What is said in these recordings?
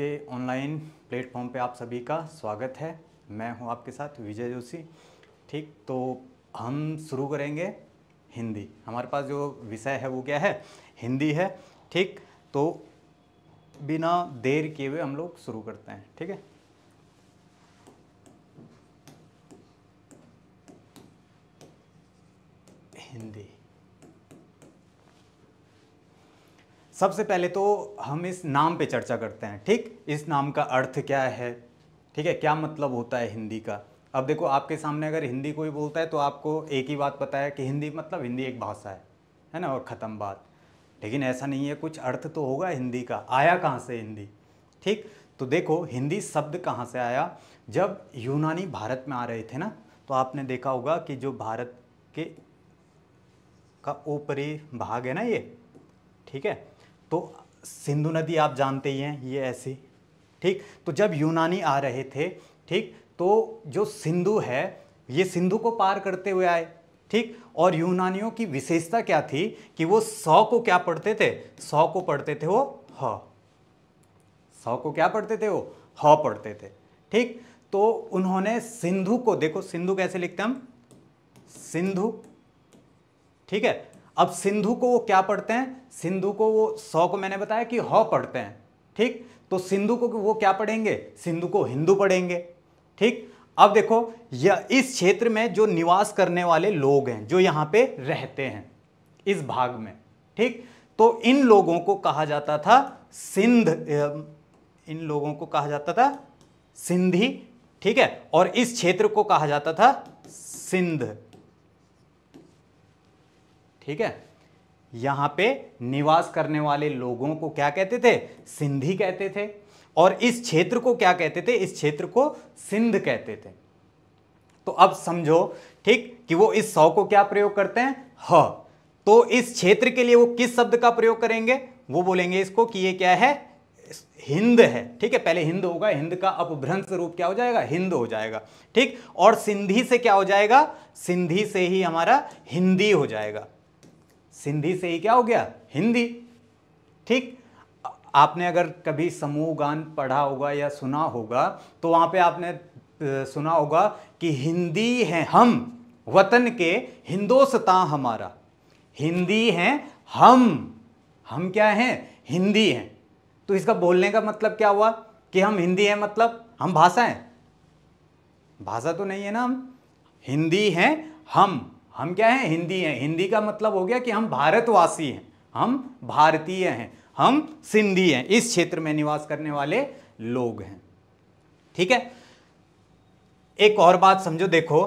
के online platform पे आप सभी का स्वागत है मैं हूं आपके साथ विजय जोशी ठीक तो हम शुरू करेंगे हिंदी हमारे पास जो विषय है वो क्या है हिंदी है ठीक तो बिना देर किए हुए हम लोग शुरू करते हैं ठीक है हिंदी सबसे पहले तो हम इस नाम पे चर्चा करते हैं ठीक इस नाम का अर्थ क्या है ठीक है क्या मतलब होता है हिंदी का अब देखो आपके सामने अगर हिंदी कोई बोलता है तो आपको एक ही बात पता है कि हिंदी मतलब हिंदी एक भाषा है है ना और ख़त्म बात लेकिन ऐसा नहीं है कुछ अर्थ तो होगा हिंदी का आया कहाँ से हिंदी ठीक तो देखो हिंदी शब्द कहाँ से आया जब यूनानी भारत में आ रहे थे ना तो आपने देखा होगा कि जो भारत के का ऊपरी भाग है ना ये ठीक है तो सिंधु नदी आप जानते ही हैं ये ऐसी ठीक तो जब यूनानी आ रहे थे ठीक तो जो सिंधु है ये सिंधु को पार करते हुए आए ठीक और यूनानियों की विशेषता क्या थी कि वो सौ को क्या पढ़ते थे सौ को पढ़ते थे वो ह सौ को क्या पढ़ते थे वो ह पढ़ते थे ठीक तो उन्होंने सिंधु को देखो सिंधु कैसे लिखते हम सिंधु ठीक है अब सिंधु को वो क्या पढ़ते हैं सिंधु को वो सौ को मैंने बताया कि हौ पढ़ते हैं ठीक तो सिंधु को वो क्या पढ़ेंगे सिंधु को हिंदू पढ़ेंगे ठीक अब देखो यह इस क्षेत्र में जो निवास करने वाले लोग हैं जो यहाँ पे रहते हैं इस भाग में ठीक तो इन लोगों को कहा जाता था सिंध इन लोगों को कहा जाता था सिंधी ठीक है और इस क्षेत्र को कहा जाता था सिंध ठीक है यहां पे निवास करने वाले लोगों को क्या कहते थे सिंधी कहते थे और इस क्षेत्र को क्या कहते थे इस क्षेत्र को सिंध कहते थे तो अब समझो ठीक कि वो इस सौ को क्या प्रयोग करते हैं ह तो इस क्षेत्र के लिए वो किस शब्द का प्रयोग करेंगे वो बोलेंगे इसको कि ये क्या है हिंद है ठीक है पहले हिंद होगा हिंद का अपभ्रंश रूप क्या हो जाएगा हिंद हो जाएगा ठीक और सिंधी से क्या हो जाएगा सिंधी से ही हमारा हिंदी हो जाएगा सिंधी से ही क्या हो गया हिंदी ठीक आपने अगर कभी समूह गान पढ़ा होगा या सुना होगा तो वहां पे आपने सुना होगा कि हिंदी है हम वतन के हिंदोसता हमारा हिंदी है हम हम क्या हैं हिंदी हैं तो इसका बोलने का मतलब क्या हुआ कि हम हिंदी हैं मतलब हम भाषा हैं भाषा तो नहीं है ना हम हिंदी हैं हम हम क्या हैं हिंदी हैं हिंदी का मतलब हो गया कि हम भारतवासी हैं हम भारतीय हैं हम सिंधी हैं इस क्षेत्र में निवास करने वाले लोग हैं ठीक है एक और बात समझो देखो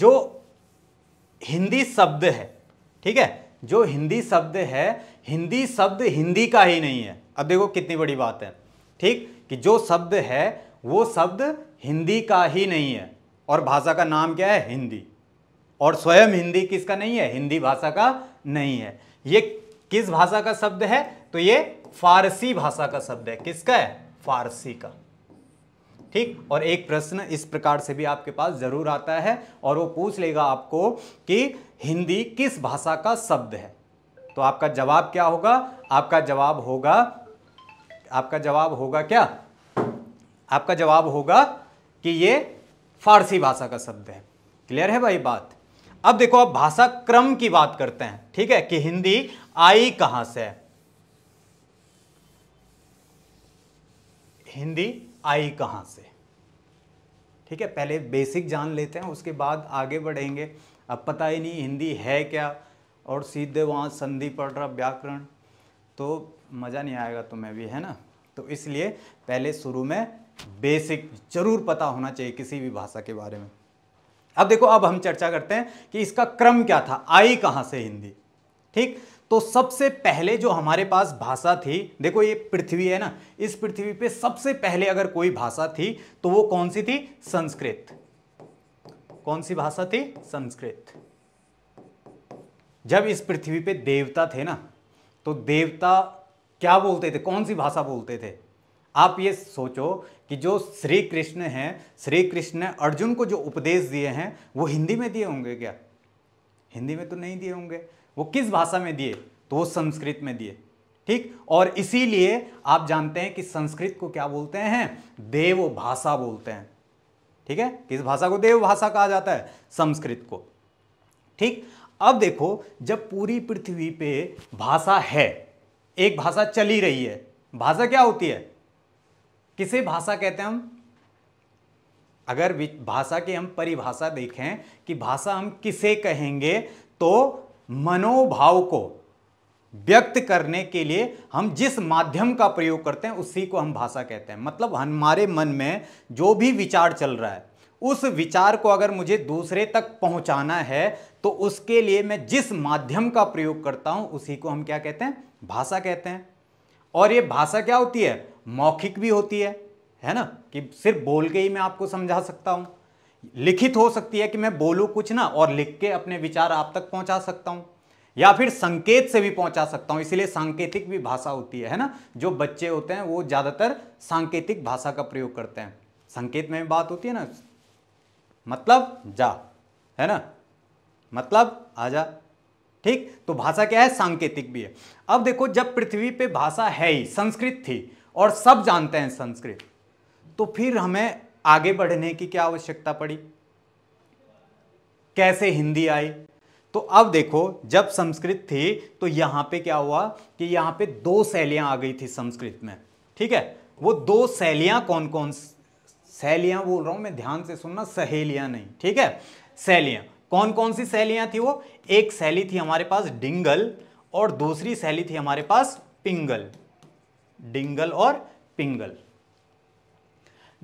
जो हिंदी शब्द है ठीक है जो हिंदी शब्द है हिंदी शब्द हिंदी का ही नहीं है अब देखो कितनी बड़ी बात है ठीक कि जो शब्द है वो शब्द हिंदी का ही नहीं है और भाषा का नाम क्या है हिंदी और स्वयं हिंदी किसका नहीं है हिंदी भाषा का नहीं है ये किस भाषा का शब्द है तो ये फारसी भाषा का शब्द है किसका है फारसी का ठीक और एक प्रश्न इस प्रकार से भी आपके पास जरूर आता है और वो पूछ लेगा आपको कि हिंदी किस भाषा का शब्द है तो आपका जवाब क्या होगा आपका जवाब होगा आपका जवाब होगा क्या आपका जवाब होगा कि ये फारसी भाषा का शब्द है क्लियर है भाई बात अब देखो आप भाषा क्रम की बात करते हैं ठीक है कि हिंदी आई कहां से है हिंदी आई कहां से ठीक है पहले बेसिक जान लेते हैं उसके बाद आगे बढ़ेंगे अब पता ही नहीं हिंदी है क्या और सीधे वहां संधि पड़ रहा व्याकरण तो मज़ा नहीं आएगा तुम्हें भी है ना तो इसलिए पहले शुरू में बेसिक जरूर पता होना चाहिए किसी भी भाषा के बारे में अब देखो अब हम चर्चा करते हैं कि इसका क्रम क्या था आई कहाँ से हिंदी ठीक तो सबसे पहले जो हमारे पास भाषा थी देखो ये पृथ्वी है ना इस पृथ्वी पे सबसे पहले अगर कोई भाषा थी तो वो कौन सी थी संस्कृत कौन सी भाषा थी संस्कृत जब इस पृथ्वी पे देवता थे ना तो देवता क्या बोलते थे कौन सी भाषा बोलते थे आप ये सोचो कि जो श्री कृष्ण हैं श्री कृष्ण ने अर्जुन को जो उपदेश दिए हैं वो हिंदी में दिए होंगे क्या हिंदी में तो नहीं दिए होंगे वो किस भाषा में दिए तो वो संस्कृत में दिए ठीक और इसीलिए आप जानते हैं कि संस्कृत को क्या बोलते हैं देव भाषा बोलते हैं ठीक है किस भाषा को देव भाषा कहा जाता है संस्कृत को ठीक अब देखो जब पूरी पृथ्वी पे भाषा है एक भाषा चली रही है भाषा क्या होती है किसे भाषा कहते हैं हम अगर भाषा की हम परिभाषा देखें कि भाषा हम किसे कहेंगे तो मनोभाव को व्यक्त करने के लिए हम जिस माध्यम का प्रयोग करते हैं उसी को हम भाषा कहते हैं मतलब हमारे मन में जो भी विचार चल रहा है उस विचार को अगर मुझे दूसरे तक पहुंचाना है तो उसके लिए मैं जिस माध्यम का प्रयोग करता हूं उसी को हम क्या कहते हैं भाषा कहते हैं और ये भाषा क्या होती है मौखिक भी होती है है ना कि सिर्फ बोल के ही मैं आपको समझा सकता हूँ लिखित हो सकती है कि मैं बोलूँ कुछ ना और लिख के अपने विचार आप तक पहुँचा सकता हूँ या फिर संकेत से भी पहुंचा सकता हूं इसीलिए सांकेतिक भी भाषा होती है है ना जो बच्चे होते हैं वो ज़्यादातर सांकेतिक भाषा का प्रयोग करते हैं संकेत में बात होती है ना मतलब जा है ना मतलब आजा ठीक तो भाषा क्या है सांकेतिक भी है अब देखो जब पृथ्वी पे भाषा है ही संस्कृत थी और सब जानते हैं संस्कृत तो फिर हमें आगे बढ़ने की क्या आवश्यकता पड़ी कैसे हिंदी आई तो अब देखो जब संस्कृत थी तो यहां पे क्या हुआ कि यहां पे दो शैलियां आ गई थी संस्कृत में ठीक है वो दो शैलियां कौन कौन शैलियां बोल रहा हूं मैं ध्यान से सुनना सहेलियां नहीं ठीक है शैलियां कौन कौन सी शैलियाँ थी वो एक शैली थी हमारे पास डिंगल और दूसरी शैली थी हमारे पास पिंगल डिंगल और पिंगल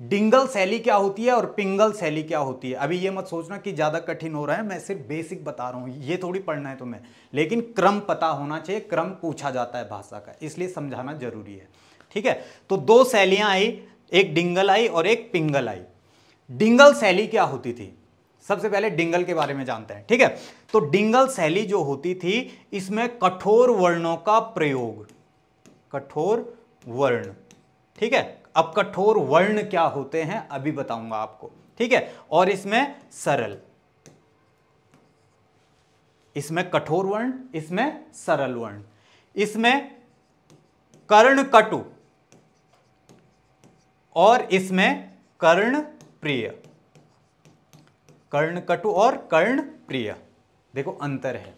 डिंगल शैली क्या होती है और पिंगल शैली क्या होती है अभी ये मत सोचना कि ज़्यादा कठिन हो रहा है मैं सिर्फ बेसिक बता रहा हूँ ये थोड़ी पढ़ना है तुम्हें लेकिन क्रम पता होना चाहिए क्रम पूछा जाता है भाषा का इसलिए समझाना जरूरी है ठीक है तो दो शैलियाँ आई एक डिंगल आई और एक पिंगल आई डिंगल शैली क्या होती थी सबसे पहले डिंगल के बारे में जानते हैं ठीक है तो डिंगल शैली जो होती थी इसमें कठोर वर्णों का प्रयोग कठोर वर्ण ठीक है अब कठोर वर्ण क्या होते हैं अभी बताऊंगा आपको ठीक है और इसमें सरल इसमें कठोर वर्ण इसमें सरल वर्ण इसमें कर्ण कटु और इसमें कर्ण प्रिय कर्ण कटु और कर्ण प्रिय देखो अंतर है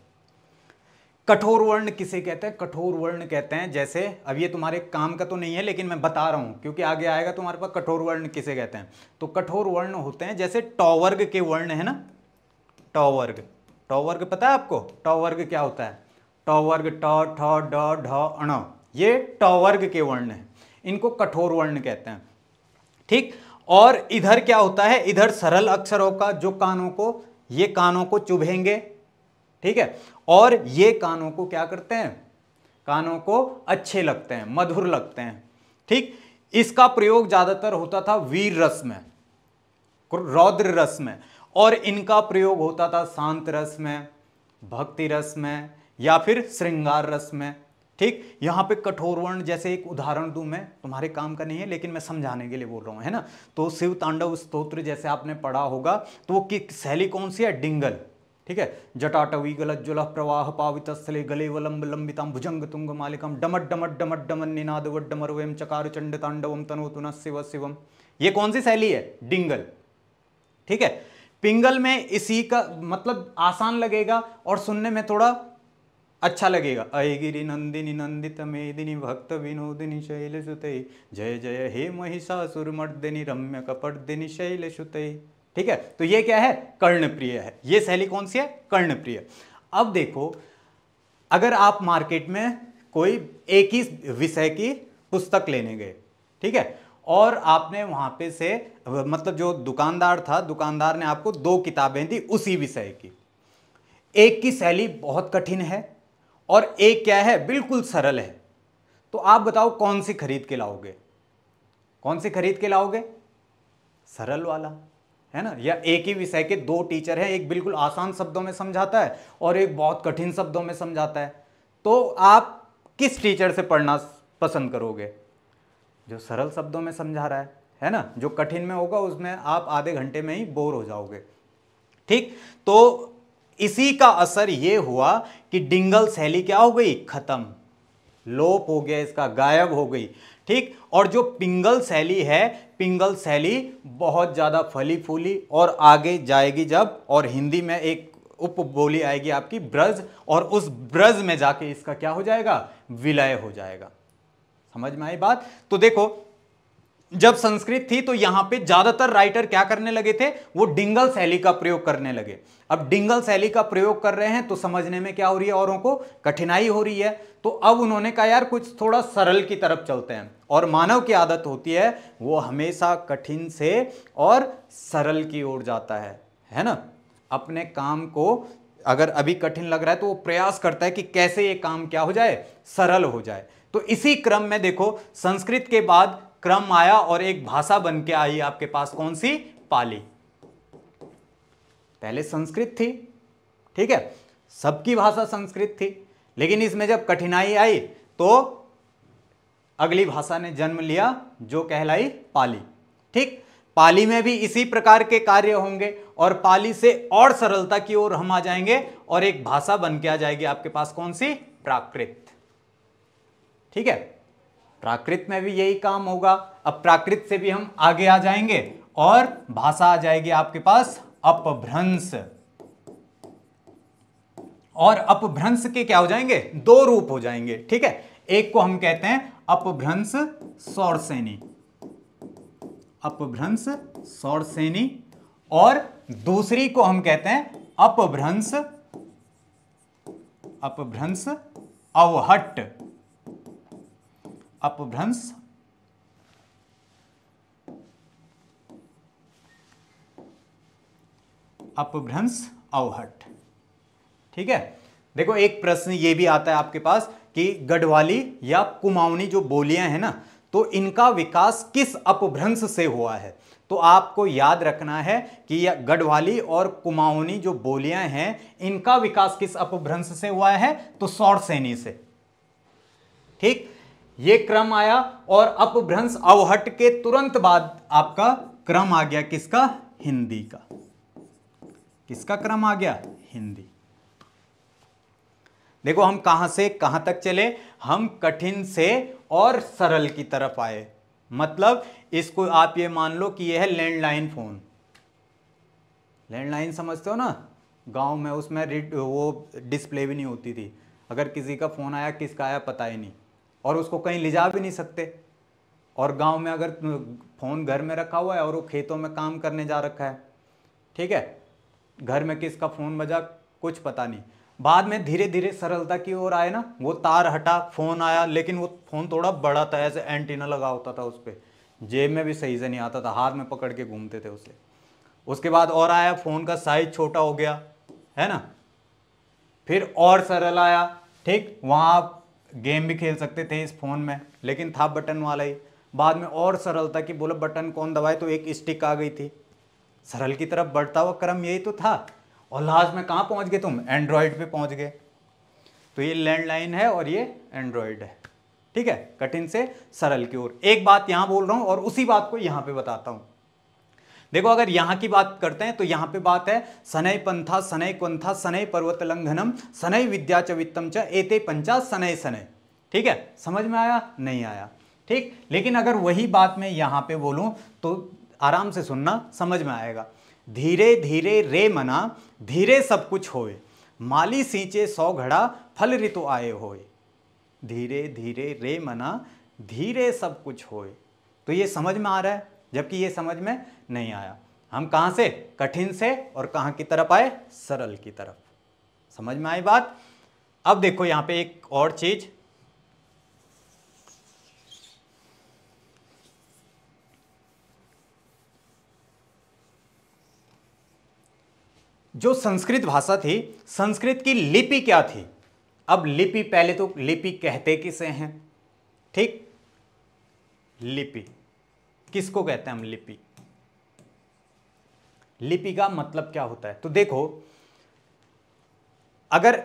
कठोर वर्ण किसे कहते हैं कठोर वर्ण कहते हैं जैसे अब ये तुम्हारे काम का तो नहीं है लेकिन मैं बता रहा हूँ क्योंकि आगे आएगा तुम्हारे पास कठोर वर्ण किसे कहते हैं तो कठोर वर्ण होते हैं जैसे टॉवर्ग के वर्ण है ना टॉवर्ग टॉवर्ग पता है आपको टॉवर्ग क्या होता है टॉवर्ग टॉ ठ ढ ये टॉवर्ग के वर्ण है इनको कठोर वर्ण कहते हैं ठीक और इधर क्या होता है इधर सरल अक्षरों का जो कानों को ये कानों को चुभेंगे ठीक है और ये कानों को क्या करते हैं कानों को अच्छे लगते हैं मधुर लगते हैं ठीक इसका प्रयोग ज़्यादातर होता था वीर रस में रौद्र रस में और इनका प्रयोग होता था शांत रस में भक्ति रस में या फिर श्रृंगार रस में ठीक यहाँ पे कठोर वर्ण जैसे एक उदाहरण दू मैं तुम्हारे काम का नहीं है लेकिन मैं समझाने के लिए बोल रहा हूँ है ना तो शिव तांडव स्त्रोत्र जैसे आपने पढ़ा होगा तो वो कि शैली कौन सी है डिंगल ठीक है जटाटवी गलत जुल प्रवाह पावित स्थले गले वलंब लंबितम भुजंग तुंग मालिकम डमट डमट डमट डमन निनाद वमर डमर वेम चकार चंड तांडवम तनो तुन शिव शिवम ये कौन सी शैली है डिंगल ठीक है पिंगल में इसी का मतलब आसान लगेगा और सुनने में थोड़ा अच्छा लगेगा गिरी नंदिनी नंदित मेदिनी भक्त विनोदिनी शैल सुतई जय जय हे महिषासुर मर्दिनी रम्य कपटदिनी शैल सुतई ठीक है तो ये क्या है कर्णप्रिय है ये शैली कौन सी है कर्णप्रिय अब देखो अगर आप मार्केट में कोई एक ही विषय की पुस्तक लेने गए ठीक है और आपने वहाँ पे से मतलब जो दुकानदार था दुकानदार ने आपको दो किताबें दी उसी विषय की एक की शैली बहुत कठिन है और एक क्या है बिल्कुल सरल है तो आप बताओ कौन सी खरीद के लाओगे कौन सी खरीद के लाओगे सरल वाला है ना या एक ही विषय के दो टीचर है एक बिल्कुल आसान शब्दों में समझाता है और एक बहुत कठिन शब्दों में समझाता है तो आप किस टीचर से पढ़ना पसंद करोगे जो सरल शब्दों में समझा रहा है है ना जो कठिन में होगा उसमें आप आधे घंटे में ही बोर हो जाओगे ठीक तो इसी का असर यह हुआ कि डिंगल शैली क्या हो गई खत्म लोप हो गया इसका गायब हो गई ठीक और जो पिंगल शैली है पिंगल शैली बहुत ज़्यादा फली फूली और आगे जाएगी जब और हिंदी में एक उप बोली आएगी आपकी ब्रज और उस ब्रज में जाके इसका क्या हो जाएगा विलय हो जाएगा समझ में आई बात तो देखो जब संस्कृत थी तो यहां पे ज्यादातर राइटर क्या करने लगे थे वो डिंगल शैली का प्रयोग करने लगे अब डिंगल शैली का प्रयोग कर रहे हैं तो समझने में क्या हो रही है औरों को कठिनाई हो रही है तो अब उन्होंने कहा यार कुछ थोड़ा सरल की तरफ चलते हैं और मानव की आदत होती है वो हमेशा कठिन से और सरल की ओर जाता है है ना अपने काम को अगर अभी कठिन लग रहा है तो वो प्रयास करता है कि कैसे ये काम क्या हो जाए सरल हो जाए तो इसी क्रम में देखो संस्कृत के बाद क्रम आया और एक भाषा बन के आई आपके पास कौन सी पाली पहले संस्कृत थी ठीक है सबकी भाषा संस्कृत थी लेकिन इसमें जब कठिनाई आई तो अगली भाषा ने जन्म लिया जो कहलाई पाली ठीक पाली में भी इसी प्रकार के कार्य होंगे और पाली से और सरलता की ओर हम आ जाएंगे और एक भाषा बन के आ जाएगी आपके पास कौन सी प्राकृत ठीक है प्राकृत में भी यही काम होगा अब प्राकृत से भी हम आगे आ जाएंगे और भाषा आ जाएगी आपके पास अपभ्रंश और अपभ्रंश के क्या हो जाएंगे दो रूप हो जाएंगे ठीक है एक को हम कहते हैं अपभ्रंश सैनी अपभ्रंश सैनी और दूसरी को हम कहते हैं अपभ्रंश अपभ्रंश अवहट अपभ्रंश अपभ्रंश अवहट ठीक है देखो एक प्रश्न ये भी आता है आपके पास कि गढ़वाली या कुमाऊनी जो बोलियां हैं ना तो इनका विकास किस अपभ्रंश से हुआ है तो आपको याद रखना है कि गढ़वाली और कुमाऊनी जो बोलियां हैं इनका विकास किस अपभ्रंश से हुआ है तो सौर सैनी से ठीक ये क्रम आया और अपभ्रंश अवहट के तुरंत बाद आपका क्रम आ गया किसका हिंदी का किसका क्रम आ गया हिंदी देखो हम कहां से कहां तक चले हम कठिन से और सरल की तरफ आए मतलब इसको आप ये मान लो कि यह है लैंडलाइन फोन लैंडलाइन समझते हो ना गांव में उसमें वो डिस्प्ले भी नहीं होती थी अगर किसी का फ़ोन आया किसका आया पता ही नहीं और उसको कहीं ले जा भी नहीं सकते और गांव में अगर फ़ोन घर में रखा हुआ है और वो खेतों में काम करने जा रखा है ठीक है घर में किसका फ़ोन बजा कुछ पता नहीं बाद में धीरे धीरे सरलता की ओर आए ना वो तार हटा फ़ोन आया लेकिन वो फ़ोन थोड़ा बड़ा था ऐसे एंटीना लगा होता था उस पर जेब में भी सही से नहीं आता था हाथ में पकड़ के घूमते थे उसे उसके बाद और आया फ़ोन का साइज छोटा हो गया है ना फिर और सरल आया ठीक वहाँ आप गेम भी खेल सकते थे इस फ़ोन में लेकिन था बटन वाला ही बाद में और सरल था कि बोलो बटन कौन दबाए तो एक स्टिक आ गई थी सरल की तरफ बढ़ता हुआ क्रम यही तो था और लास्ट में कहाँ पहुँच गए तुम एंड्रॉयड पे पहुँच गए तो ये लैंडलाइन है और ये एंड्रॉयड है ठीक है कठिन से सरल की ओर एक बात यहाँ बोल रहा हूँ और उसी बात को यहाँ पे बताता हूँ देखो अगर यहाँ की बात करते हैं तो यहाँ पे बात है सनय पंथा सनय कुंथा सनय पर्वत लंघनम सनय विद्या च वित्तम च एते पंचा सनय सनय ठीक है समझ में आया नहीं आया ठीक लेकिन अगर वही बात मैं यहाँ पे बोलूँ तो आराम से सुनना समझ में आएगा धीरे धीरे रे मना धीरे सब कुछ होए माली सींचे सौ घड़ा फल ऋतु आए होए धीरे धीरे रे मना धीरे सब कुछ होए तो ये समझ में आ रहा है जबकि ये समझ में नहीं आया हम कहाँ से कठिन से और कहाँ की तरफ आए सरल की तरफ समझ में आई बात अब देखो यहाँ पे एक और चीज जो संस्कृत भाषा थी संस्कृत की लिपि क्या थी अब लिपि पहले तो लिपि कहते किसे हैं ठीक लिपि किसको कहते हैं हम लिपि लिपि का मतलब क्या होता है तो देखो अगर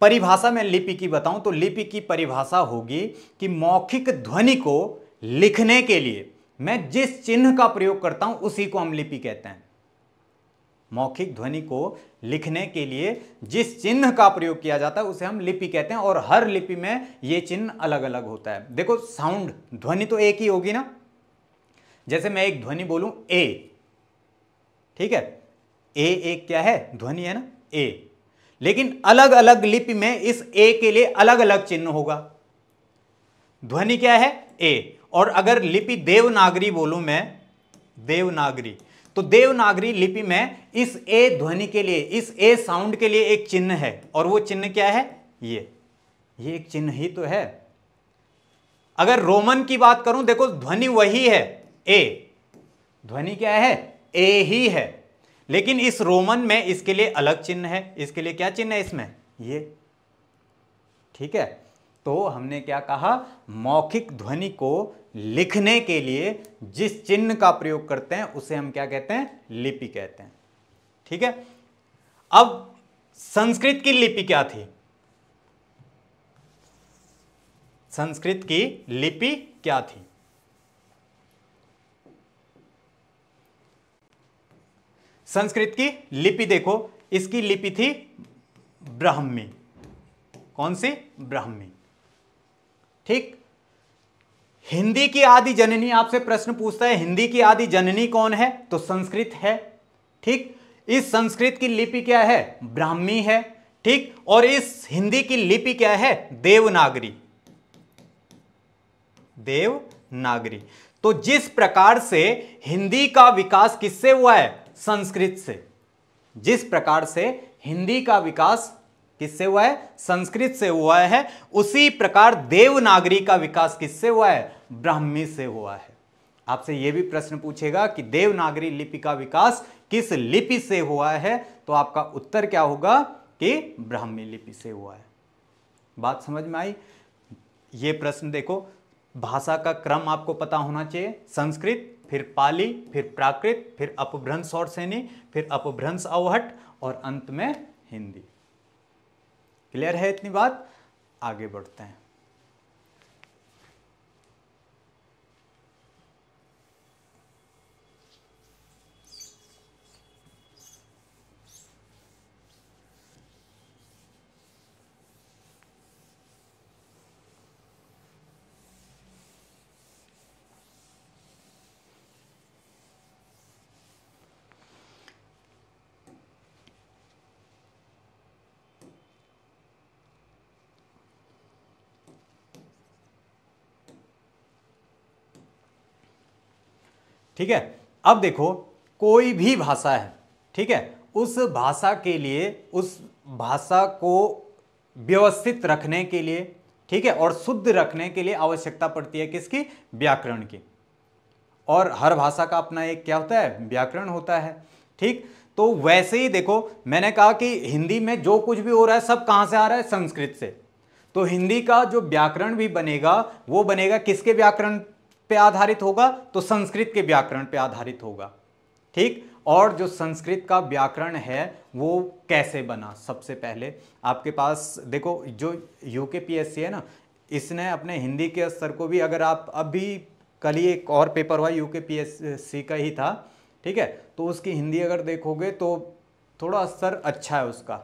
परिभाषा में लिपि की बताऊं तो लिपि की परिभाषा होगी कि मौखिक ध्वनि को लिखने के लिए मैं जिस चिन्ह का प्रयोग करता हूं उसी को हम लिपि कहते हैं मौखिक ध्वनि को लिखने के लिए जिस चिन्ह का प्रयोग किया जाता है उसे हम लिपि कहते हैं और हर लिपि में यह चिन्ह अलग अलग होता है देखो साउंड ध्वनि तो एक ही होगी ना जैसे मैं एक ध्वनि बोलूं ए ठीक है ए एक क्या है ध्वनि है ना ए लेकिन अलग अलग लिपि में इस ए के लिए अलग अलग चिन्ह होगा ध्वनि क्या है ए और अगर लिपि देवनागरी बोलूं मैं देवनागरी तो देवनागरी लिपि में इस ए ध्वनि के लिए इस ए साउंड के लिए एक चिन्ह है और वो चिन्ह क्या है ये ये एक चिन्ह ही तो है अगर रोमन की बात करूं देखो ध्वनि वही है ए ध्वनि क्या है ए ही है लेकिन इस रोमन में इसके लिए अलग चिन्ह है इसके लिए क्या चिन्ह है इसमें ये ठीक है तो हमने क्या कहा मौखिक ध्वनि को लिखने के लिए जिस चिन्ह का प्रयोग करते हैं उसे हम क्या कहते हैं लिपि कहते हैं ठीक है अब संस्कृत की लिपि क्या थी संस्कृत की लिपि क्या थी संस्कृत की लिपि देखो इसकी लिपि थी ब्राह्मी कौन सी ब्राह्मी ठीक हिंदी की आदि जननी आपसे प्रश्न पूछता है हिंदी की आदि जननी कौन है तो संस्कृत है ठीक इस संस्कृत की लिपि क्या है ब्राह्मी है ठीक और इस हिंदी की लिपि क्या है देवनागरी देवनागरी तो जिस प्रकार से हिंदी का विकास किससे हुआ है संस्कृत से जिस प्रकार से हिंदी का विकास किससे हुआ है संस्कृत से हुआ है उसी प्रकार देवनागरी का विकास किससे हुआ है ब्राह्मी से हुआ है आपसे यह भी प्रश्न पूछेगा कि देवनागरी लिपि का विकास किस लिपि से हुआ है तो आपका उत्तर क्या होगा कि ब्राह्मी लिपि से हुआ है बात समझ में आई ये प्रश्न देखो भाषा का क्रम आपको पता होना चाहिए संस्कृत फिर पाली फिर प्राकृत फिर अपभ्रंश और सैनी फिर अपभ्रंश अवहट और अंत में हिंदी क्लियर है इतनी बात आगे बढ़ते हैं ठीक है अब देखो कोई भी भाषा है ठीक है उस भाषा के लिए उस भाषा को व्यवस्थित रखने के लिए ठीक है और शुद्ध रखने के लिए आवश्यकता पड़ती है किसकी व्याकरण की और हर भाषा का अपना एक क्या होता है व्याकरण होता है ठीक तो वैसे ही देखो मैंने कहा कि हिंदी में जो कुछ भी हो रहा है सब कहां से आ रहा है संस्कृत से तो हिंदी का जो व्याकरण भी बनेगा वो बनेगा किसके व्याकरण पे आधारित होगा तो संस्कृत के व्याकरण पे आधारित होगा ठीक और जो संस्कृत का व्याकरण है वो कैसे बना सबसे पहले आपके पास देखो जो यू के पी एस सी है ना इसने अपने हिंदी के स्तर को भी अगर आप अभी कल ही एक और पेपर हुआ यू के पी एस सी का ही था ठीक है तो उसकी हिंदी अगर देखोगे तो थोड़ा स्तर अच्छा है उसका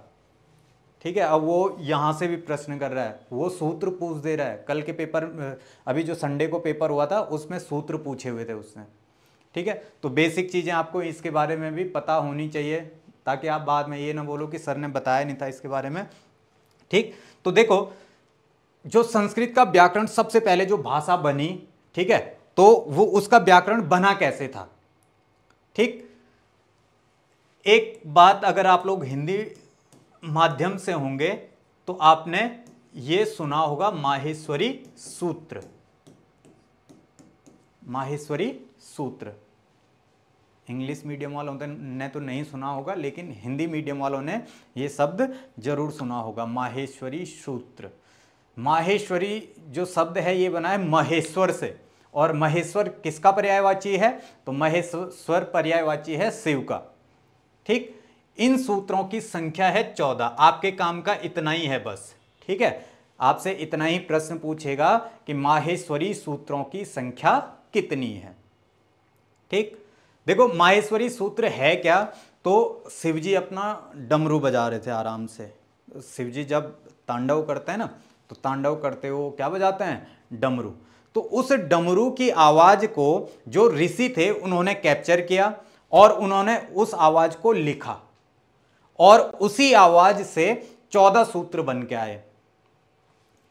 ठीक है अब वो यहाँ से भी प्रश्न कर रहा है वो सूत्र पूछ दे रहा है कल के पेपर अभी जो संडे को पेपर हुआ था उसमें सूत्र पूछे हुए थे उसने ठीक है तो बेसिक चीज़ें आपको इसके बारे में भी पता होनी चाहिए ताकि आप बाद में ये ना बोलो कि सर ने बताया नहीं था इसके बारे में ठीक तो देखो जो संस्कृत का व्याकरण सबसे पहले जो भाषा बनी ठीक है तो वो उसका व्याकरण बना कैसे था ठीक एक बात अगर आप लोग हिंदी माध्यम से होंगे तो आपने ये सुना होगा माहेश्वरी सूत्र माहेश्वरी सूत्र इंग्लिश मीडियम वालों ने तो नहीं सुना होगा लेकिन हिंदी मीडियम वालों ने ये शब्द जरूर सुना होगा माहेश्वरी सूत्र माहेश्वरी जो शब्द है ये बना है महेश्वर से और महेश्वर किसका पर्यायवाची है तो महेश्वर पर्यायवाची है शिव का ठीक इन सूत्रों की संख्या है चौदह आपके काम का इतना ही है बस ठीक है आपसे इतना ही प्रश्न पूछेगा कि माहेश्वरी सूत्रों की संख्या कितनी है ठीक देखो माहेश्वरी सूत्र है क्या तो शिवजी अपना डमरू बजा रहे थे आराम से शिवजी जब तांडव करते हैं ना तो तांडव करते हो क्या बजाते हैं डमरू तो उस डमरू की आवाज़ को जो ऋषि थे उन्होंने कैप्चर किया और उन्होंने उस आवाज़ को लिखा और उसी आवाज से चौदह सूत्र बन के आए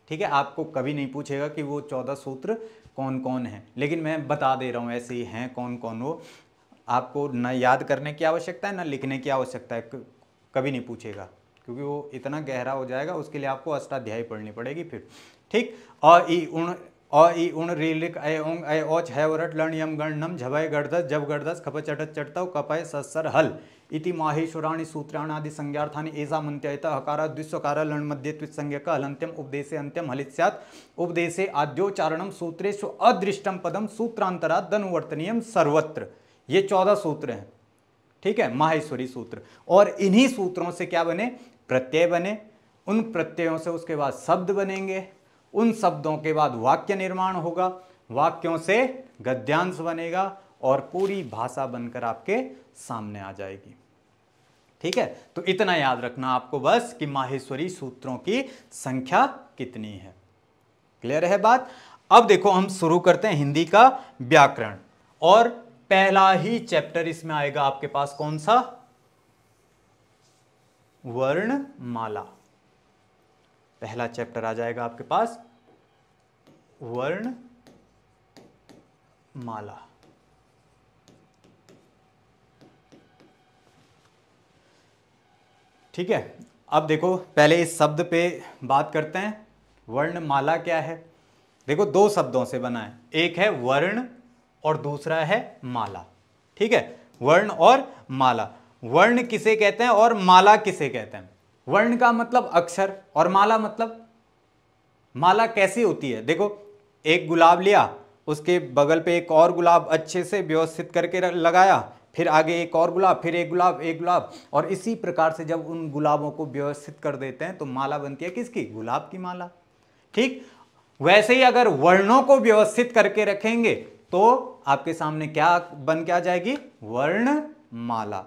ठीक है आपको कभी नहीं पूछेगा कि वो चौदह सूत्र कौन कौन है लेकिन मैं बता दे रहा हूँ ऐसे ही हैं कौन कौन वो आपको न याद करने की आवश्यकता है न लिखने की आवश्यकता है कभी नहीं पूछेगा क्योंकि वो इतना गहरा हो जाएगा उसके लिए आपको अष्टाध्यायी पढ़नी पड़ेगी फिर ठीक और ई उण अ ई उण री लिक उंग ए ओच है वरट लण यम गण नम झबय गड़धस जब गड़धस खप चटत चटतव कपय सस्सर हल इति माहेश्वरा सूत्राणादि संज्ञार्थानि एजा मन्त्ययत द्विस्वकार लण लण्मध्ये त्वित्संज्ञक हलन्त्यम उपदेशे अंत्यम हलित उपदेशे आद्योच्चारण सूत्रेषु अदृष्ट पदम सूत्रांतरा दनुवर्तनीय सर्वत्र ये चौदह सूत्र हैं ठीक है माहेश्वरी सूत्र और इन्हीं सूत्रों से क्या बने प्रत्यय बने उन प्रत्ययों से उसके बाद शब्द बनेंगे उन शब्दों के बाद वाक्य निर्माण होगा वाक्यों से गद्यांश बनेगा और पूरी भाषा बनकर आपके सामने आ जाएगी ठीक है तो इतना याद रखना आपको बस कि माहेश्वरी सूत्रों की संख्या कितनी है क्लियर है बात अब देखो हम शुरू करते हैं हिंदी का व्याकरण और पहला ही चैप्टर इसमें आएगा आपके पास कौन सा वर्णमाला पहला चैप्टर आ जाएगा आपके पास वर्णमाला ठीक है अब देखो पहले इस शब्द पे बात करते हैं वर्णमाला क्या है देखो दो शब्दों से बना है एक है वर्ण और दूसरा है माला ठीक है वर्ण और माला वर्ण किसे कहते हैं और माला किसे कहते हैं वर्ण का मतलब अक्षर और माला मतलब माला कैसी होती है देखो एक गुलाब लिया उसके बगल पे एक और गुलाब अच्छे से व्यवस्थित करके लगाया फिर आगे एक और गुलाब फिर एक गुलाब एक गुलाब और इसी प्रकार से जब उन गुलाबों को व्यवस्थित कर देते हैं तो माला बनती है किसकी गुलाब की माला ठीक वैसे ही अगर वर्णों को व्यवस्थित करके रखेंगे तो आपके सामने क्या बन के आ जाएगी वर्ण माला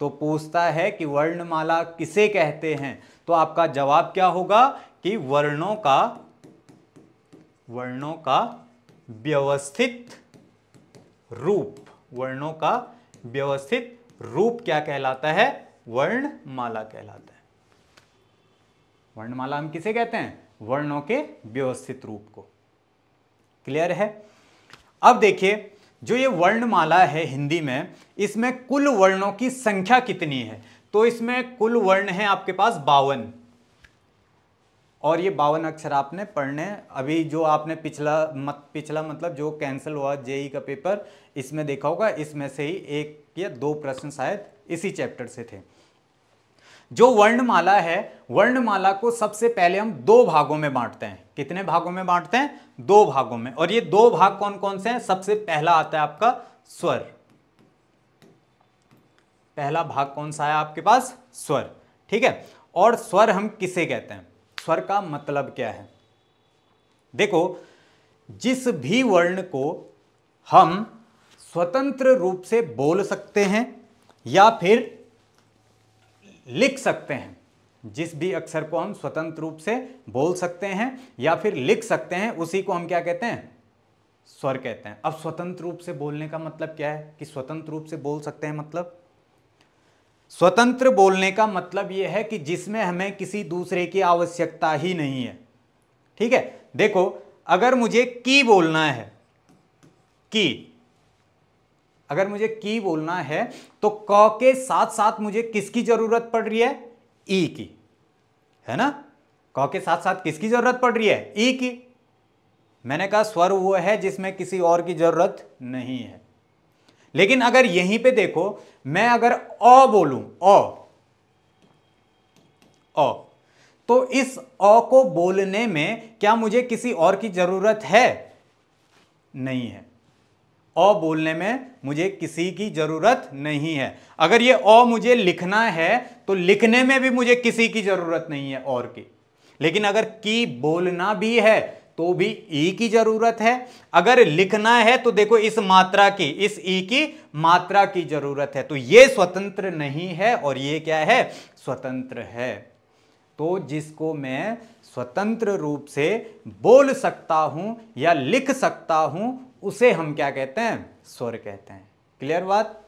तो पूछता है कि वर्णमाला किसे कहते हैं तो आपका जवाब क्या होगा कि वर्णों का वर्णों का व्यवस्थित रूप वर्णों का व्यवस्थित रूप क्या कहलाता है वर्णमाला कहलाता है वर्णमाला हम किसे कहते हैं वर्णों के व्यवस्थित रूप को क्लियर है अब देखिए जो ये वर्णमाला है हिंदी में इसमें कुल वर्णों की संख्या कितनी है तो इसमें कुल वर्ण है आपके पास बावन और ये बावन अक्षर आपने पढ़ने अभी जो आपने पिछला मत पिछला मतलब जो कैंसिल हुआ जेई e का पेपर इसमें देखा होगा इसमें से ही एक या दो प्रश्न शायद इसी चैप्टर से थे जो वर्णमाला है वर्णमाला को सबसे पहले हम दो भागों में बांटते हैं कितने भागों में बांटते हैं दो भागों में और ये दो भाग कौन कौन से हैं सबसे पहला आता है आपका स्वर पहला भाग कौन सा है आपके पास स्वर ठीक है और स्वर हम किसे कहते हैं स्वर का मतलब क्या है देखो जिस भी वर्ण को हम स्वतंत्र रूप से बोल सकते हैं या फिर लिख सकते हैं जिस भी अक्षर को हम स्वतंत्र रूप से बोल सकते हैं या फिर लिख सकते हैं उसी को हम क्या कहते हैं स्वर कहते हैं अब स्वतंत्र रूप से बोलने का मतलब क्या है कि स्वतंत्र रूप से बोल सकते हैं मतलब स्वतंत्र बोलने का मतलब यह है कि जिसमें हमें किसी दूसरे की आवश्यकता ही नहीं है ठीक है देखो अगर मुझे की बोलना है की अगर मुझे की बोलना है तो क के साथ साथ मुझे किसकी जरूरत पड़ रही है ई की है ना क के साथ साथ किसकी जरूरत पड़ रही है ई की मैंने कहा स्वर वो है जिसमें किसी और की जरूरत नहीं है लेकिन अगर यहीं पे देखो मैं अगर अ बोलूं अ अ तो इस अ को बोलने में क्या मुझे किसी और की जरूरत है नहीं है अ बोलने में मुझे किसी की जरूरत नहीं है अगर ये अ मुझे लिखना है तो लिखने में भी मुझे किसी की जरूरत नहीं है और की लेकिन अगर की बोलना भी है तो भी ई की जरूरत है अगर लिखना है तो देखो इस मात्रा की इस ई की मात्रा की जरूरत है तो ये स्वतंत्र नहीं है और ये क्या है स्वतंत्र है तो जिसको मैं स्वतंत्र रूप से बोल सकता हूं या लिख सकता हूं उसे हम क्या कहते हैं स्वर कहते हैं क्लियर बात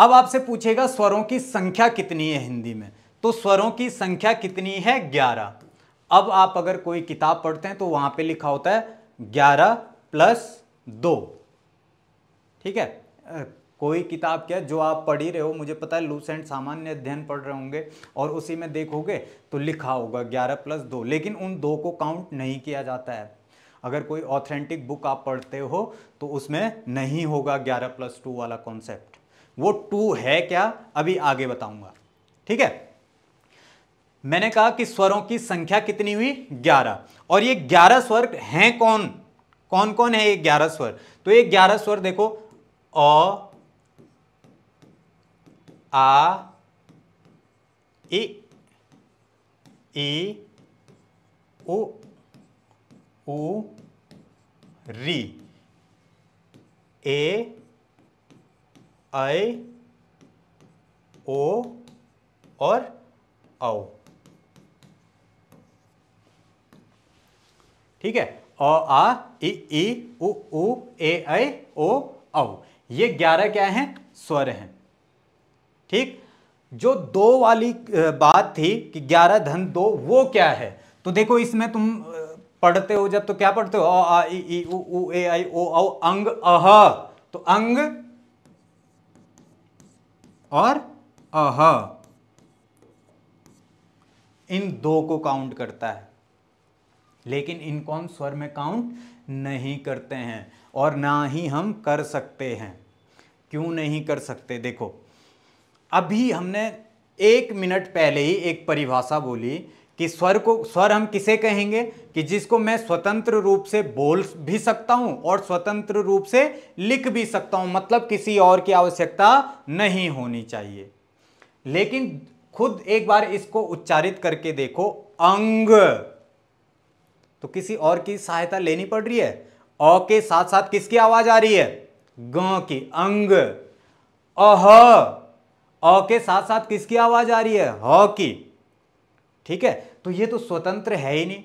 अब आपसे पूछेगा स्वरों की संख्या कितनी है हिंदी में तो स्वरों की संख्या कितनी है ग्यारह अब आप अगर कोई किताब पढ़ते हैं तो वहां पे लिखा होता है ग्यारह प्लस दो ठीक है कोई किताब क्या जो आप पढ़ ही रहे हो मुझे पता है लूसेंट सामान्य अध्ययन पढ़ रहे होंगे और उसी में देखोगे तो लिखा होगा ग्यारह प्लस दो लेकिन उन दो को काउंट नहीं किया जाता है अगर कोई ऑथेंटिक बुक आप पढ़ते हो तो उसमें नहीं होगा ग्यारह प्लस टू वाला कॉन्सेप्ट वो टू है क्या अभी आगे बताऊंगा ठीक है मैंने कहा कि स्वरों की संख्या कितनी हुई ग्यारह और ये ग्यारह स्वर हैं कौन कौन कौन है ये ग्यारह स्वर तो ये ग्यारह स्वर देखो अ आ इ ई ओ उ री ए ओ और औ ठीक है अ आ ई उ ऊ ए ऐ ओ औ ये ग्यारह क्या हैं स्वर हैं ठीक जो दो वाली बात थी कि ग्यारह धन दो वो क्या है तो देखो इसमें तुम पढ़ते हो जब तो क्या पढ़ते हो अ आ ई ई उ ए आई ओ औ अंग अह तो अंग और अह इन दो को काउंट करता है लेकिन इनको हम स्वर में काउंट नहीं करते हैं और ना ही हम कर सकते हैं क्यों नहीं कर सकते देखो अभी हमने एक मिनट पहले ही एक परिभाषा बोली कि स्वर को स्वर हम किसे कहेंगे कि जिसको मैं स्वतंत्र रूप से बोल भी सकता हूं और स्वतंत्र रूप से लिख भी सकता हूं मतलब किसी और की आवश्यकता नहीं होनी चाहिए लेकिन खुद एक बार इसको उच्चारित करके देखो अंग तो किसी और की सहायता लेनी पड़ रही है अ के साथ साथ किसकी आवाज आ रही है ग की अंग अह अ के साथ साथ किसकी आवाज आ रही है ह की ठीक है तो ये तो स्वतंत्र है ही नहीं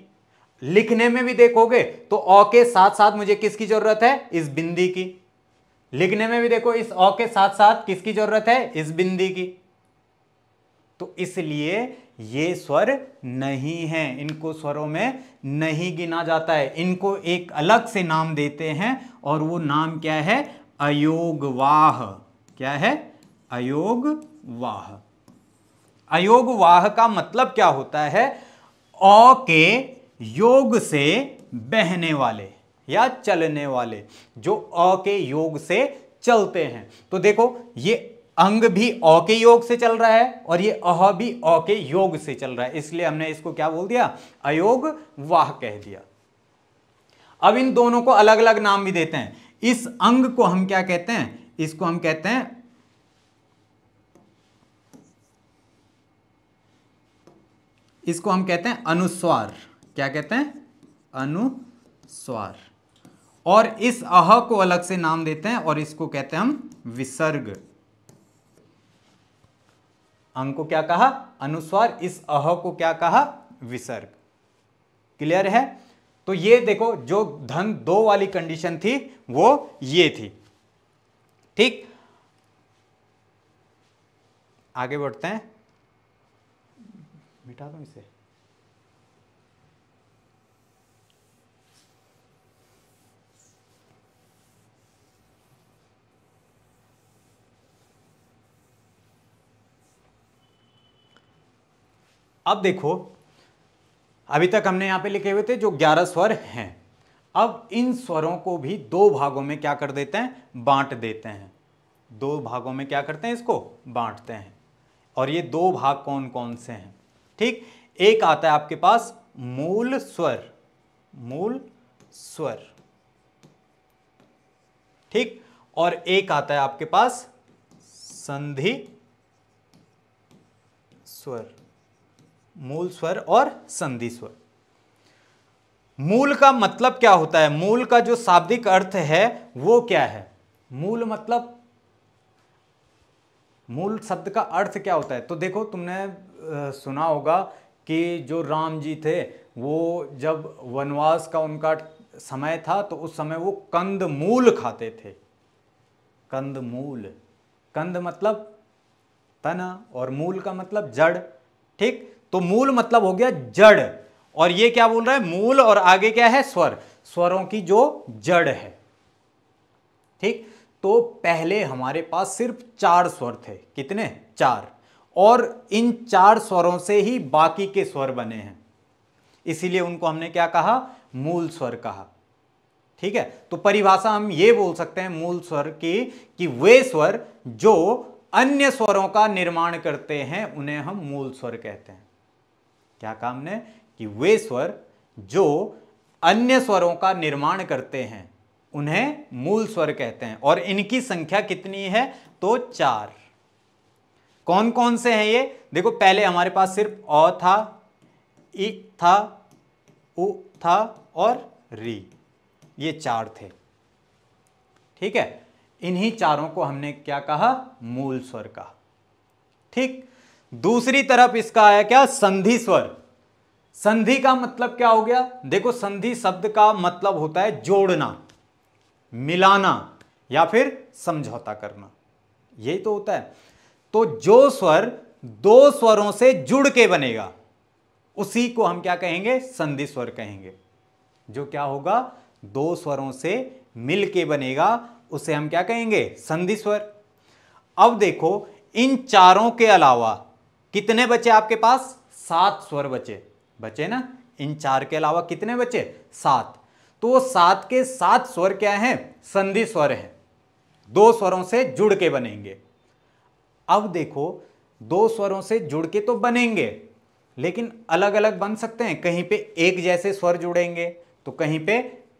लिखने में भी देखोगे तो अ के साथ साथ मुझे किसकी जरूरत है इस बिंदी की लिखने में भी देखो इस अ के साथ साथ किसकी जरूरत है इस बिंदी की तो इसलिए ये स्वर नहीं हैं इनको स्वरों में नहीं गिना जाता है इनको एक अलग से नाम देते हैं और वो नाम क्या है अयोगवाह क्या है अयोगवाह अयोगवाह का मतलब क्या होता है अ के योग से बहने वाले या चलने वाले जो अ के योग से चलते हैं तो देखो ये अंग भी अ के योग से चल रहा है और ये अह भी अ के योग से चल रहा है इसलिए हमने इसको क्या बोल दिया अयोग वाह कह दिया अब इन दोनों को अलग अलग नाम भी देते हैं इस अंग को हम क्या कहते हैं इसको हम कहते हैं इसको हम कहते हैं अनुस्वार क्या कहते हैं अनुस्वार और इस अह को अलग से नाम देते हैं और इसको कहते हैं हम विसर्ग अंग को क्या कहा अनुस्वार इस अह को क्या कहा विसर्ग क्लियर है तो ये देखो जो धन दो वाली कंडीशन थी वो ये थी ठीक आगे बढ़ते हैं मिटा दो इसे अब देखो अभी तक हमने यहाँ पे लिखे हुए थे जो ग्यारह स्वर हैं अब इन स्वरों को भी दो भागों में क्या कर देते हैं बांट देते हैं दो भागों में क्या करते हैं इसको बांटते हैं और ये दो भाग कौन कौन से हैं ठीक एक आता है आपके पास मूल स्वर मूल स्वर ठीक और एक आता है आपके पास संधि स्वर मूल स्वर और संधि स्वर मूल का मतलब क्या होता है मूल का जो शाब्दिक अर्थ है वो क्या है मूल मतलब मूल शब्द का अर्थ क्या होता है तो देखो तुमने सुना होगा कि जो राम जी थे वो जब वनवास का उनका समय था तो उस समय वो कंद मूल खाते थे कंद मूल कंद मतलब तना और मूल का मतलब जड़ ठीक तो मूल मतलब हो गया जड़ और ये क्या बोल रहा है मूल और आगे क्या है स्वर स्वरों की जो जड़ है ठीक तो पहले हमारे पास सिर्फ चार स्वर थे कितने चार और इन चार स्वरों से ही बाकी के स्वर बने हैं इसीलिए उनको हमने क्या कहा मूल स्वर कहा ठीक है तो परिभाषा हम ये बोल सकते हैं मूल स्वर की कि वे स्वर जो अन्य स्वरों का निर्माण करते हैं उन्हें हम मूल स्वर कहते हैं क्या काम ने कि वे स्वर जो अन्य स्वरों का निर्माण करते हैं उन्हें मूल स्वर कहते हैं और इनकी संख्या कितनी है तो चार कौन कौन से हैं ये देखो पहले हमारे पास सिर्फ अ था इ था उ था और री ये चार थे ठीक है इन्हीं चारों को हमने क्या कहा मूल स्वर कहा ठीक दूसरी तरफ इसका आया क्या संधि स्वर संधि का मतलब क्या हो गया देखो संधि शब्द का मतलब होता है जोड़ना मिलाना या फिर समझौता करना यही तो होता है तो जो स्वर दो स्वरों से जुड़ के बनेगा उसी को हम क्या कहेंगे संधि स्वर कहेंगे जो क्या होगा दो स्वरों से मिल के बनेगा उसे हम क्या कहेंगे संधि स्वर अब देखो इन चारों के अलावा कितने बचे आपके पास सात स्वर बचे बचे ना इन चार के अलावा कितने बचे सात तो सात के सात स्वर क्या हैं संधि स्वर हैं दो स्वरों से जुड़ के बनेंगे अब देखो दो स्वरों से जुड़ के तो बनेंगे लेकिन अलग अलग बन सकते हैं कहीं पे एक जैसे स्वर जुड़ेंगे तो कहीं पे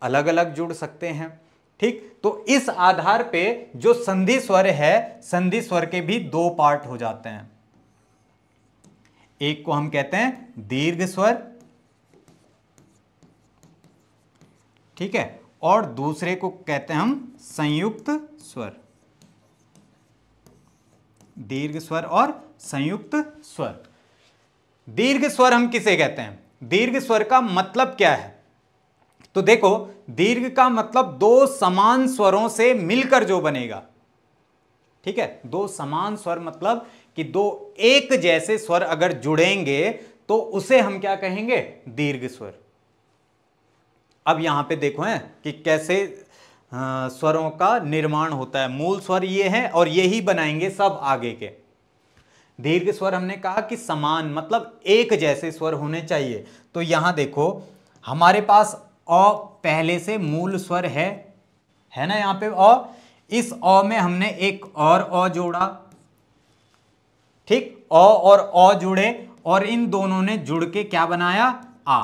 अलग अलग जुड़ सकते हैं ठीक तो इस आधार पे जो संधि स्वर है संधि स्वर के भी दो पार्ट हो जाते हैं एक को हम कहते हैं दीर्घ स्वर ठीक है और दूसरे को कहते हैं हम संयुक्त स्वर दीर्घ स्वर और संयुक्त स्वर दीर्घ स्वर हम किसे कहते हैं दीर्घ स्वर का मतलब क्या है तो देखो दीर्घ का मतलब दो समान स्वरों से मिलकर जो बनेगा ठीक है दो समान स्वर मतलब कि दो एक जैसे स्वर अगर जुड़ेंगे तो उसे हम क्या कहेंगे दीर्घ स्वर अब यहां पे देखो है कि कैसे आ, स्वरों का निर्माण होता है मूल स्वर ये है और यही बनाएंगे सब आगे के दीर्घ स्वर हमने कहा कि समान मतलब एक जैसे स्वर होने चाहिए तो यहां देखो हमारे पास अ पहले से मूल स्वर है है ना यहां पे अ इस अ में हमने एक और अ जोड़ा ठीक अ और अ जुड़े और इन दोनों ने जुड़ के क्या बनाया आ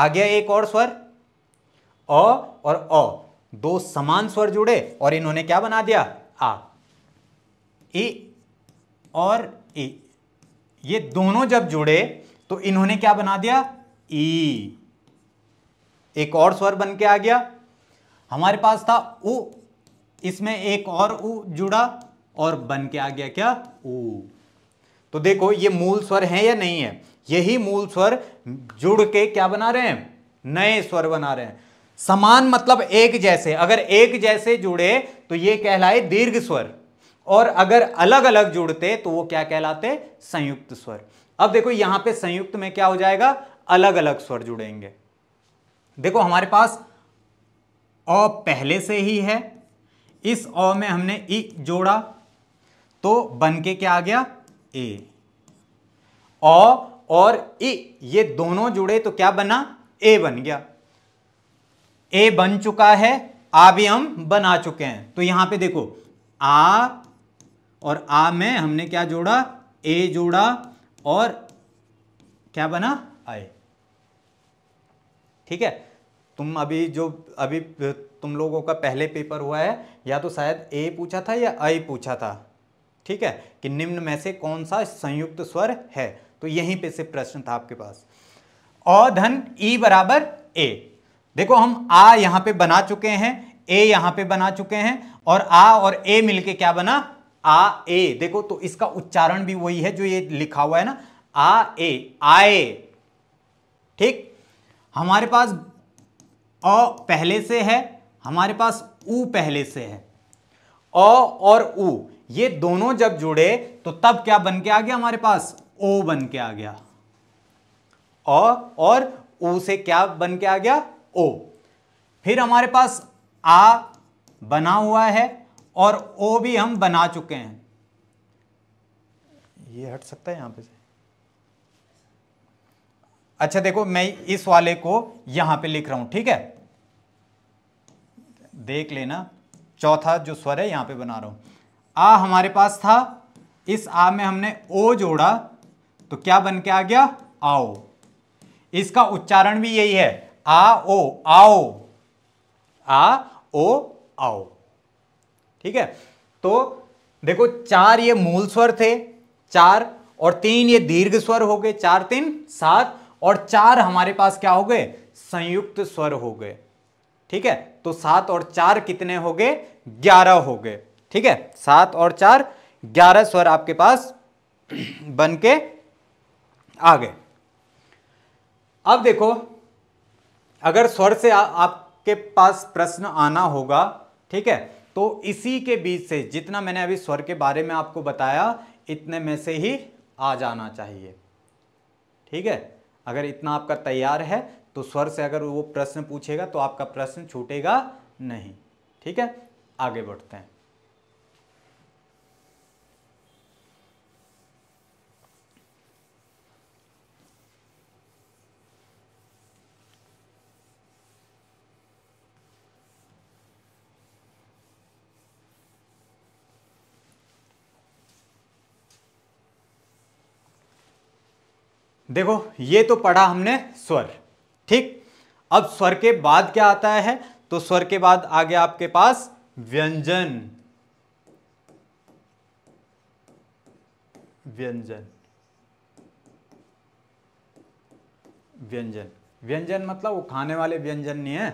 आ गया एक और स्वर अ और अ दो समान स्वर जुड़े और इन्होंने क्या बना दिया आ ए और ए ये दोनों जब जुड़े तो इन्होंने क्या बना दिया ई एक और स्वर बन के आ गया हमारे पास था उ इसमें एक और उ जुड़ा और बन के आ गया क्या ऊ तो देखो ये मूल स्वर हैं या नहीं है यही मूल स्वर जुड़ के क्या बना रहे हैं नए स्वर बना रहे हैं समान मतलब एक जैसे अगर एक जैसे जुड़े तो ये कहलाए दीर्घ स्वर और अगर अलग अलग जुड़ते तो वो क्या कहलाते संयुक्त स्वर अब देखो यहां पे संयुक्त में क्या हो जाएगा अलग अलग स्वर जुड़ेंगे देखो हमारे पास अ पहले से ही है इस अ में हमने इ जोड़ा तो बन के क्या आ गया ए ओ और इ ये दोनों जुड़े तो क्या बना ए बन गया ए बन चुका है आ भी हम बना चुके हैं तो यहां पे देखो आ और आ में हमने क्या जोड़ा ए जोड़ा और क्या बना आए ठीक है तुम अभी जो अभी तुम लोगों का पहले पेपर हुआ है या तो शायद ए पूछा था या आई पूछा था ठीक है कि निम्न में से कौन सा संयुक्त स्वर है तो यहीं पे से प्रश्न था आपके पास अ धन ई बराबर ए देखो हम आ यहां पे बना चुके हैं ए यहां पे बना चुके हैं और आ और ए मिलके क्या बना आ ए देखो तो इसका उच्चारण भी वही है जो ये लिखा हुआ है ना आ ए आए ठीक हमारे पास अ पहले से है हमारे पास ऊ पहले से है अ और ऊ ये दोनों जब जुड़े तो तब क्या बन के आ गया हमारे पास ओ बन के आ गया और और ओ से क्या बन के आ गया ओ फिर हमारे पास आ बना हुआ है और ओ भी हम बना चुके हैं ये हट सकता है यहां पे से अच्छा देखो मैं इस वाले को यहां पे लिख रहा हूं ठीक है देख लेना चौथा जो स्वर है यहां पे बना रहा हूं आ हमारे पास था इस आ में हमने ओ जोड़ा तो क्या बन के आ गया आओ इसका उच्चारण भी यही है आ ओ आओ आ ओ आओ ठीक है तो देखो चार ये मूल स्वर थे चार और तीन ये दीर्घ स्वर हो गए चार तीन सात और चार हमारे पास क्या हो गए संयुक्त स्वर हो गए ठीक है तो सात और चार कितने हो गए ग्यारह हो गए ठीक है सात और चार ग्यारह स्वर आपके पास बन के आ गए अब देखो अगर स्वर से आ, आपके पास प्रश्न आना होगा ठीक है तो इसी के बीच से जितना मैंने अभी स्वर के बारे में आपको बताया इतने में से ही आ जाना चाहिए ठीक है अगर इतना आपका तैयार है तो स्वर से अगर वो प्रश्न पूछेगा तो आपका प्रश्न छूटेगा नहीं ठीक है आगे बढ़ते हैं देखो ये तो पढ़ा हमने स्वर ठीक अब स्वर के बाद क्या आता है तो स्वर के बाद आ गया आपके पास व्यंजन व्यंजन व्यंजन व्यंजन मतलब वो खाने वाले व्यंजन नहीं है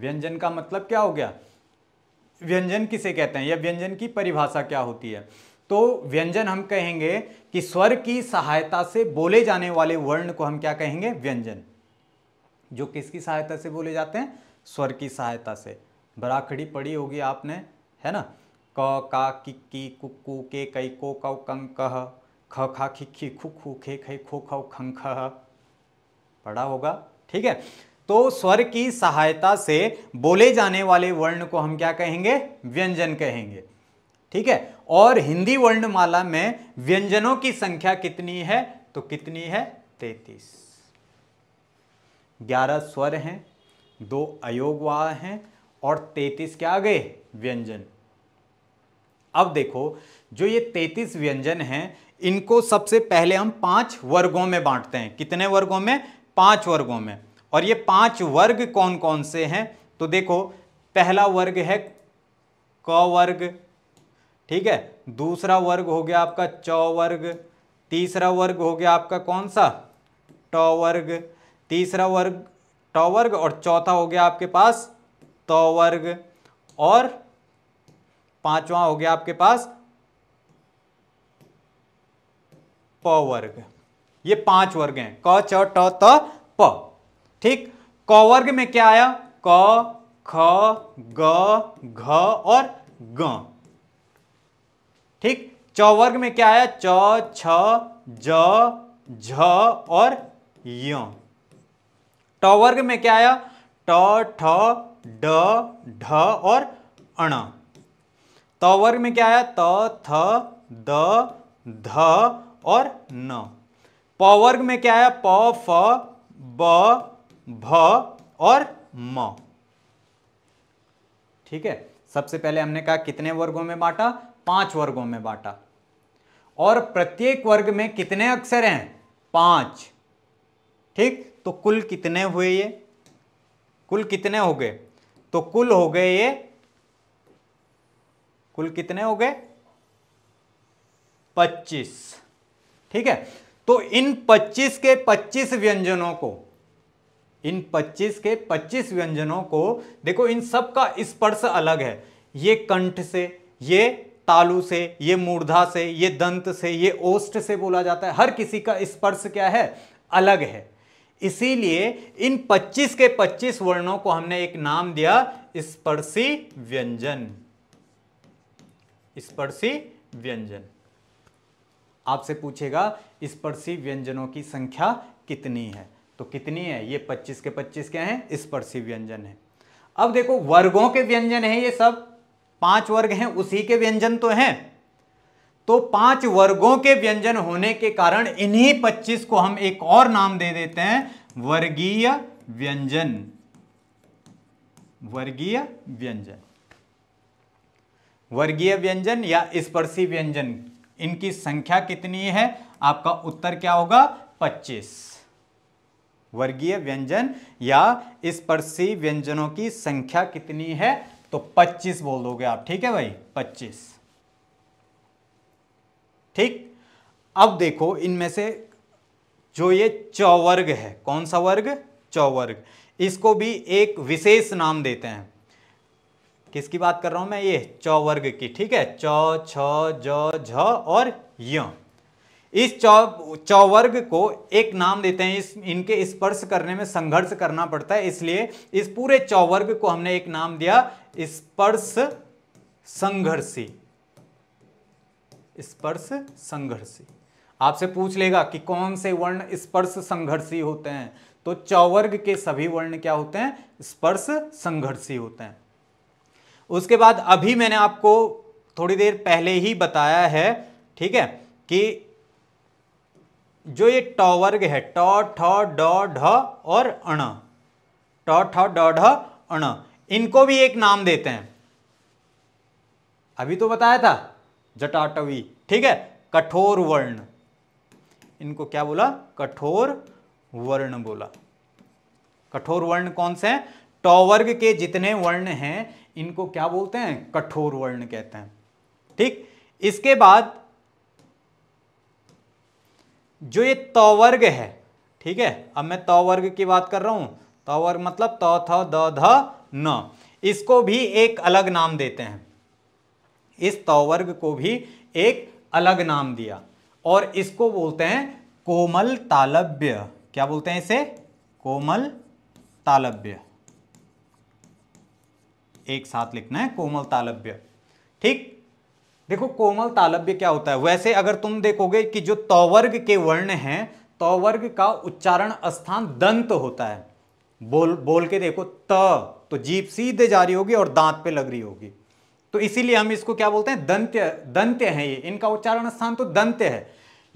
व्यंजन का मतलब क्या हो गया व्यंजन किसे कहते हैं या व्यंजन की परिभाषा क्या होती है तो व्यंजन हम कहेंगे कि स्वर की सहायता से बोले जाने वाले वर्ण को हम क्या कहेंगे व्यंजन जो किसकी सहायता से बोले जाते हैं स्वर की सहायता से बराखड़ी पड़ी होगी आपने है ना क का किक्की कुक्कू के कई को कौ कह ख खा खिखी खु खू खे खे खो खौ खंख पढ़ा होगा ठीक है तो स्वर की सहायता से बोले जाने वाले वर्ण को हम क्या कहेंगे व्यंजन कहेंगे ठीक है और हिंदी वर्णमाला में व्यंजनों की संख्या कितनी है तो कितनी है तैतीस ग्यारह स्वर हैं दो अयोगवाह हैं और तैतीस क्या आ गए व्यंजन अब देखो जो ये तैतीस व्यंजन हैं इनको सबसे पहले हम पांच वर्गों में बांटते हैं कितने वर्गों में पांच वर्गों में और ये पांच वर्ग कौन कौन से हैं तो देखो पहला वर्ग है क वर्ग ठीक है दूसरा वर्ग हो गया आपका चौ वर्ग तीसरा वर्ग हो गया आपका कौन सा टॉ वर्ग तीसरा वर्ग टॉ वर्ग और चौथा हो गया आपके पास तो वर्ग और पांचवा हो गया आपके पास प वर्ग ये पांच वर्ग हैं क च ट त प ठीक क वर्ग में क्या आया क ख ग घ और ग ठीक चौवर्ग में क्या आया च छ ज झ और यो टवर्ग में क्या आया ट ठ ड ढ और अण तवर्ग में क्या आया त थ द ध और न पवर्ग में क्या आया प फ ब भ और म ठीक है सबसे पहले हमने कहा कितने वर्गों में बांटा पांच वर्गों में बांटा और प्रत्येक वर्ग में कितने अक्षर हैं पांच ठीक तो कुल कितने हुए ये कुल कितने हो गए तो कुल हो गए ये कुल कितने हो गए पच्चीस ठीक है तो इन पच्चीस के पच्चीस व्यंजनों को इन 25 के 25 व्यंजनों को देखो इन सब का स्पर्श अलग है ये कंठ से ये तालु से ये मूर्धा से ये दंत से ये ओष्ट से बोला जाता है हर किसी का स्पर्श क्या है अलग है इसीलिए इन 25 के 25 वर्णों को हमने एक नाम दिया स्पर्शी व्यंजन स्पर्शी व्यंजन आपसे पूछेगा स्पर्शी व्यंजनों की संख्या कितनी है तो कितनी है ये 25 के 25 क्या है स्पर्शी व्यंजन है अब देखो वर्गों के व्यंजन है ये सब पांच वर्ग हैं उसी के व्यंजन तो हैं तो पांच वर्गों के व्यंजन होने के कारण इन्हीं पच्चीस को हम एक और नाम दे देते हैं वर्गीय व्यंजन वर्गीय व्यंजन वर्गीय व्यंजन या स्पर्शी व्यंजन इनकी संख्या कितनी है आपका उत्तर क्या होगा 25 वर्गीय व्यंजन या स्पर्शी व्यंजनों की संख्या कितनी है तो पच्चीस बोल दोगे आप ठीक है भाई पच्चीस ठीक अब देखो इनमें से जो ये चौवर्ग है कौन सा वर्ग चौवर्ग इसको भी एक विशेष नाम देते हैं किसकी बात कर रहा हूं मैं ये चौवर्ग की ठीक है चौ छ झ और य इस चौ चौवर्ग को एक नाम देते हैं इस इनके स्पर्श करने में संघर्ष करना पड़ता है इसलिए इस पूरे चौवर्ग को हमने एक नाम दिया स्पर्श संघर्षी स्पर्श संघर्षी आपसे पूछ लेगा कि कौन से वर्ण स्पर्श संघर्षी होते हैं तो चौवर्ग के सभी वर्ण क्या होते हैं स्पर्श संघर्षी होते हैं उसके बाद अभी मैंने आपको थोड़ी देर पहले ही बताया है ठीक है कि जो ये टॉवर्ग है ट ठ ड ढ और अण ट ठ ड ढ अण इनको भी एक नाम देते हैं अभी तो बताया था जटाटवी ठीक है कठोर वर्ण इनको क्या बोला कठोर वर्ण बोला कठोर वर्ण कौन से हैं टॉवर्ग के जितने वर्ण हैं इनको क्या बोलते हैं कठोर वर्ण कहते हैं ठीक इसके बाद जो ये तौवर्ग है ठीक है अब मैं तौवर्ग की बात कर रहा हूं तौवर्ग मतलब तौ थ द ध न इसको भी एक अलग नाम देते हैं इस तौवर्ग को भी एक अलग नाम दिया और इसको बोलते हैं कोमल तालब्य क्या बोलते हैं इसे कोमल तालब्य एक साथ लिखना है कोमल तालब्य ठीक देखो कोमल तालब्य क्या होता है वैसे अगर तुम देखोगे कि जो तवर्ग के वर्ण हैं तवर्ग का उच्चारण स्थान दंत होता है बोल बोल के देखो त तो जीप सीधे जा रही होगी और दांत पे लग रही होगी तो इसीलिए हम इसको क्या बोलते हैं दंत्य दंत्य है ये इनका उच्चारण स्थान तो दंत्य है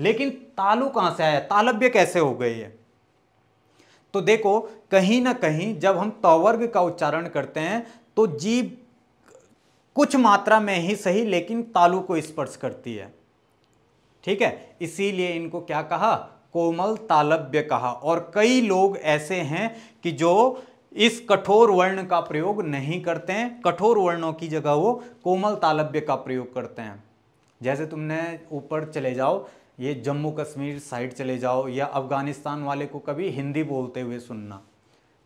लेकिन तालु कहां से आया तालव्य कैसे हो गई है तो देखो कहीं ना कहीं जब हम तवर्ग का उच्चारण करते हैं तो जीव कुछ मात्रा में ही सही लेकिन तालु को स्पर्श करती है ठीक है इसीलिए इनको क्या कहा कोमल तालब्य कहा और कई लोग ऐसे हैं कि जो इस कठोर वर्ण का प्रयोग नहीं करते हैं कठोर वर्णों की जगह वो कोमल तालब्य का प्रयोग करते हैं जैसे तुमने ऊपर चले जाओ ये जम्मू कश्मीर साइड चले जाओ या अफ़गानिस्तान वाले को कभी हिंदी बोलते हुए सुनना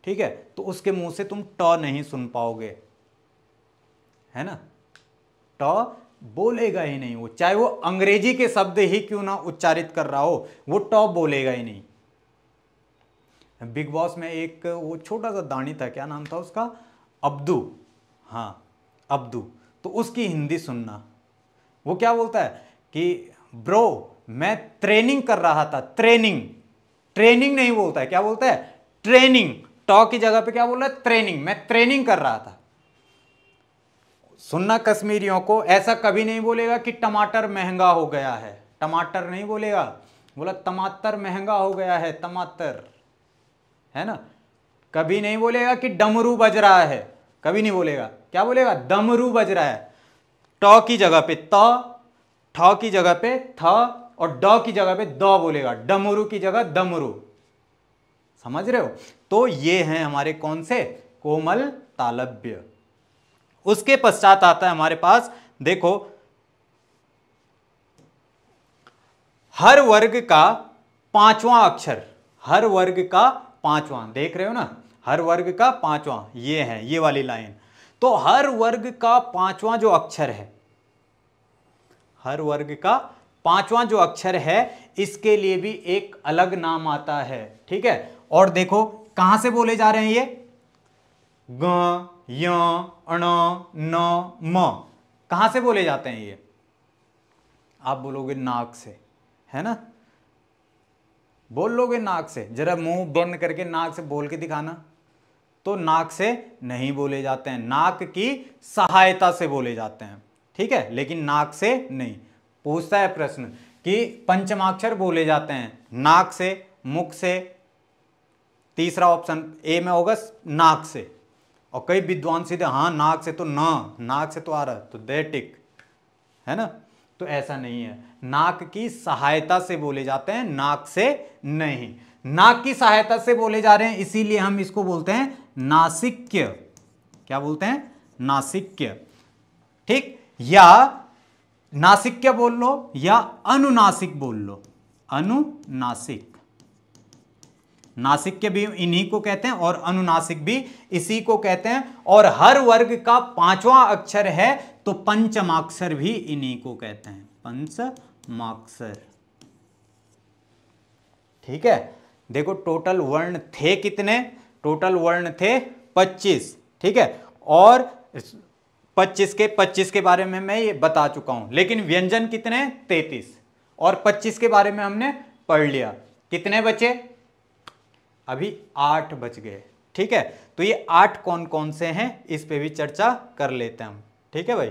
ठीक है तो उसके मुंह से तुम ट नहीं सुन पाओगे है ना ट बोलेगा ही नहीं वो चाहे वो अंग्रेजी के शब्द ही क्यों ना उच्चारित कर रहा हो वो टॉप बोलेगा ही नहीं बिग बॉस में एक वो छोटा सा दानी था क्या नाम था उसका अब्दू हाँ अब्दू तो उसकी हिंदी सुनना वो क्या बोलता है कि ब्रो मैं ट्रेनिंग कर रहा था ट्रेनिंग ट्रेनिंग नहीं बोलता है क्या बोलता है ट्रेनिंग टॉ की जगह पे क्या बोल रहा है ट्रेनिंग मैं ट्रेनिंग कर रहा था सुनना कश्मीरियों को ऐसा कभी नहीं बोलेगा कि टमाटर महंगा हो गया है टमाटर नहीं बोलेगा बोला टमाटर महंगा हो गया है टमाटर है ना कभी नहीं बोलेगा कि डमरू बज रहा है कभी नहीं बोलेगा क्या बोलेगा दमरू बज रहा है ट की जगह पे त ठ की जगह पे थ और ड की जगह पे द बोलेगा डमरू की जगह दमरू समझ रहे हो तो ये हैं हमारे कौन से कोमल तालब्य उसके पश्चात आता है हमारे पास देखो हर वर्ग का पांचवा अक्षर हर वर्ग का पांचवा देख रहे हो ना हर वर्ग का पांचवा ये है ये वाली लाइन तो हर वर्ग का पांचवा जो अक्षर है हर वर्ग का पांचवा जो अक्षर है इसके लिए भी एक अलग नाम आता है ठीक है और देखो कहां से बोले जा रहे हैं ये ग य अण न म कहाँ से बोले जाते हैं ये आप बोलोगे नाक से है ना बोल लोगे नाक से जरा मुंह बंद करके नाक से बोल के दिखाना तो नाक से नहीं बोले जाते हैं नाक की सहायता से बोले जाते हैं ठीक है लेकिन नाक से नहीं पूछता है प्रश्न कि पंचमाक्षर बोले जाते हैं नाक से मुख से तीसरा ऑप्शन ए में होगा नाक से और कई विद्वान सीधे हाँ नाक से तो न ना, नाक से तो आ रहा तो दे टिक है ना तो ऐसा नहीं है नाक की सहायता से बोले जाते हैं नाक से नहीं नाक की सहायता से बोले जा रहे हैं इसीलिए हम इसको बोलते हैं नासिक्य क्या बोलते हैं नासिक्य ठीक या नासिक्य बोल लो या अनुनासिक बोल लो अनुनासिक नासिक के भी इन्हीं को कहते हैं और अनुनासिक भी इसी को कहते हैं और हर वर्ग का पांचवा अक्षर है तो पंचमाक्षर भी इन्हीं को कहते हैं पंचमाक्षर ठीक है देखो टोटल वर्ण थे कितने टोटल वर्ण थे 25 ठीक है और 25 के 25 के बारे में मैं ये बता चुका हूं लेकिन व्यंजन कितने 33 और 25 के बारे में हमने पढ़ लिया कितने बचे अभी आठ बज गए ठीक है तो ये आठ कौन कौन से हैं इस पे भी चर्चा कर लेते हैं हम ठीक है भाई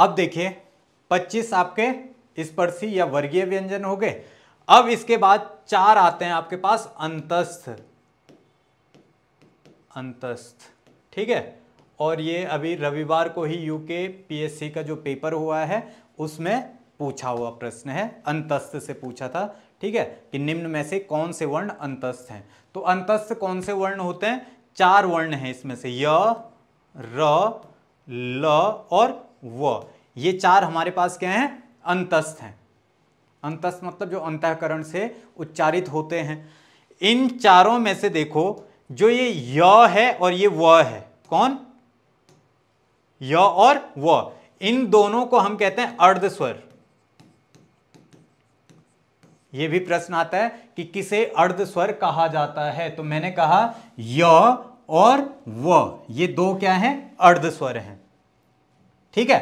अब देखिए 25 आपके स्पर्शी या वर्गीय व्यंजन हो गए अब इसके बाद चार आते हैं आपके पास अंतस्थ अंतस्थ ठीक है और ये अभी रविवार को ही यूके पीएससी का जो पेपर हुआ है उसमें पूछा हुआ प्रश्न है अंतस्थ से पूछा था ठीक है कि निम्न में से कौन से वर्ण अंतस्थ हैं तो अंतस्थ कौन से वर्ण होते हैं चार वर्ण हैं इसमें से य र ल और व ये चार हमारे पास क्या हैं अंतस्थ हैं अंतस्थ मतलब जो अंतःकरण से उच्चारित होते हैं इन चारों में से देखो जो ये य है और ये व है कौन य और व इन दोनों को हम कहते हैं अर्ध स्वर यह भी प्रश्न आता है कि किसे अर्ध स्वर कहा जाता है तो मैंने कहा य और व ये दो क्या हैं अर्ध स्वर हैं ठीक है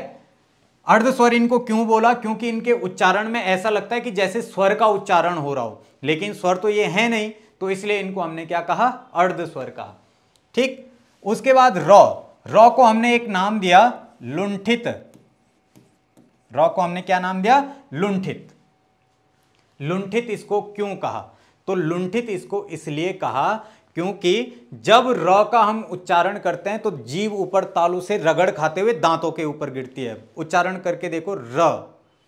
अर्ध स्वर इनको क्यों बोला क्योंकि इनके उच्चारण में ऐसा लगता है कि जैसे स्वर का उच्चारण हो रहा हो लेकिन स्वर तो ये है नहीं तो इसलिए इनको हमने क्या कहा अर्ध स्वर कहा ठीक उसके बाद रॉ रॉ को हमने एक नाम दिया लुंठित रॉ को हमने क्या नाम दिया लुंठित लुंठित इसको क्यों कहा तो लुंठित इसको इसलिए कहा क्योंकि जब र का हम उच्चारण करते हैं तो जीव ऊपर तालू से रगड़ खाते हुए दांतों के ऊपर गिरती है उच्चारण करके देखो र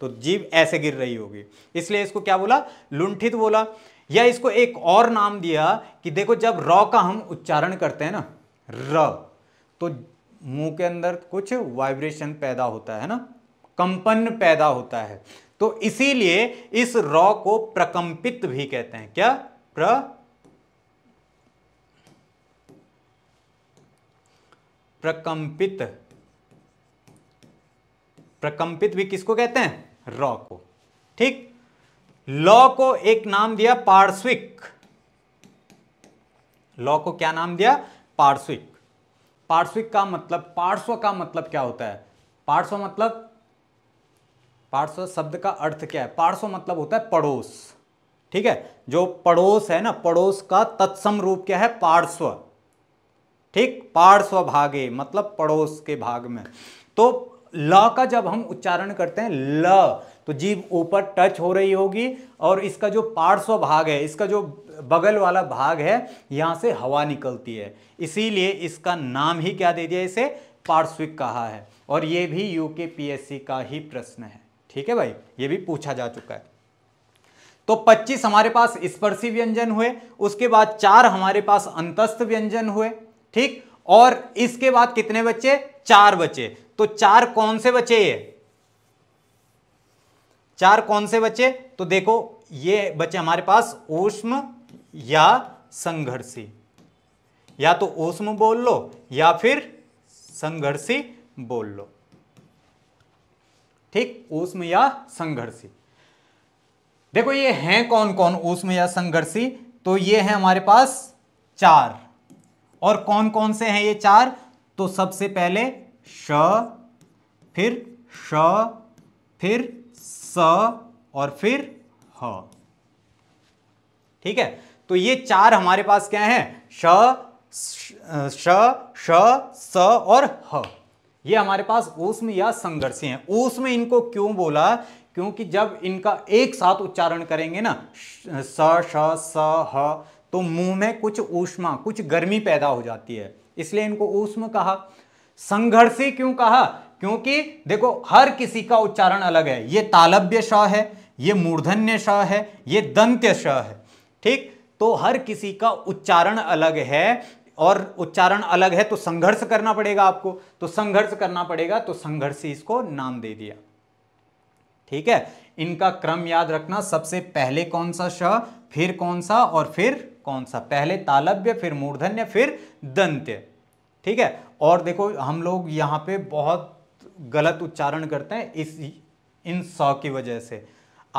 तो जीव ऐसे गिर रही होगी इसलिए इसको क्या बोला लुंठित बोला या इसको एक और नाम दिया कि देखो जब र का हम उच्चारण करते हैं ना र तो मुंह के अंदर कुछ वाइब्रेशन पैदा होता है ना कंपन पैदा होता है तो इसीलिए इस रॉ को प्रकंपित भी कहते हैं क्या प्र प्रकंपित प्रकंपित भी किसको कहते हैं रॉ को ठीक लॉ को एक नाम दिया पार्श्विक लॉ को क्या नाम दिया पार्श्विक पार्श्विक का मतलब पार्श्व का मतलब क्या होता है पार्श्व मतलब पार्श्व शब्द का अर्थ क्या है पार्श्व मतलब होता है पड़ोस ठीक है जो पड़ोस है ना पड़ोस का तत्सम रूप क्या है पार्श्व ठीक पार्श्व भागे मतलब पड़ोस के भाग में तो ल का जब हम उच्चारण करते हैं ल तो जीव ऊपर टच हो रही होगी और इसका जो पार्श्व भाग है इसका जो बगल वाला भाग है यहाँ से हवा निकलती है इसीलिए इसका नाम ही क्या दे दिया इसे पार्श्विक कहा है और ये भी यूके पीएससी का ही प्रश्न है ठीक है भाई ये भी पूछा जा चुका है तो 25 हमारे पास स्पर्शी व्यंजन हुए उसके बाद चार हमारे पास अंतस्थ व्यंजन हुए ठीक और इसके बाद कितने बच्चे चार बच्चे तो चार कौन से बच्चे ये चार कौन से बच्चे तो देखो ये बच्चे हमारे पास ऊष्म या संघर्षी या तो ऊष्म बोल लो या फिर संघर्षी बोल लो ठीक ऊष्म या संघर्षी देखो ये हैं कौन कौन ऊष्म या संघर्षी तो ये है हमारे पास चार और कौन कौन से हैं ये चार तो सबसे पहले श फिर श फिर स और फिर ह ठीक है तो ये चार हमारे पास क्या हैं श श श स और ह ये हमारे पास ऊष्म या संघर्षी हैं ओस्म इनको क्यों बोला क्योंकि जब इनका एक साथ उच्चारण करेंगे ना स श स ह तो मुंह में कुछ ऊष्मा कुछ गर्मी पैदा हो जाती है इसलिए इनको ऊष्म कहा संघर्षी क्यों कहा क्योंकि देखो हर किसी का उच्चारण अलग है ये तालब्य श है ये मूर्धन्य श है ये दंत्य श है ठीक तो हर किसी का उच्चारण अलग है और उच्चारण अलग है तो संघर्ष करना पड़ेगा आपको तो संघर्ष करना पड़ेगा तो संघर्ष इसको नाम दे दिया ठीक है इनका क्रम याद रखना सबसे पहले कौन सा श फिर कौन सा और फिर कौन सा पहले तालव्य फिर मूर्धन्य फिर दंत्य ठीक है और देखो हम लोग यहाँ पे बहुत गलत उच्चारण करते हैं इस इन सौ की वजह से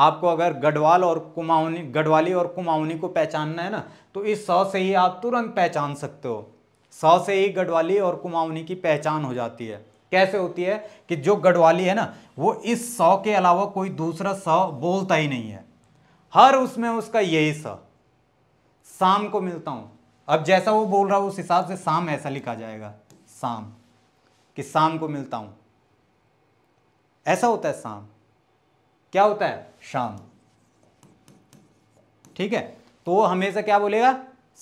आपको अगर गढ़वाल और कुमाऊनी गढ़वाली और कुमाऊनी को पहचानना है ना तो इस सौ से ही आप तुरंत पहचान सकते हो सौ से ही गढ़वाली और कुमाऊनी की पहचान हो जाती है कैसे होती है कि जो गढ़वाली है ना वो इस सौ के अलावा कोई दूसरा सौ बोलता ही नहीं है हर उसमें उसका यही सौ शाम को मिलता हूँ अब जैसा वो बोल रहा हो उस हिसाब से शाम ऐसा लिखा जाएगा शाम कि शाम को मिलता हूँ ऐसा होता है शाम क्या होता है शाम ठीक है तो वो हमेशा क्या बोलेगा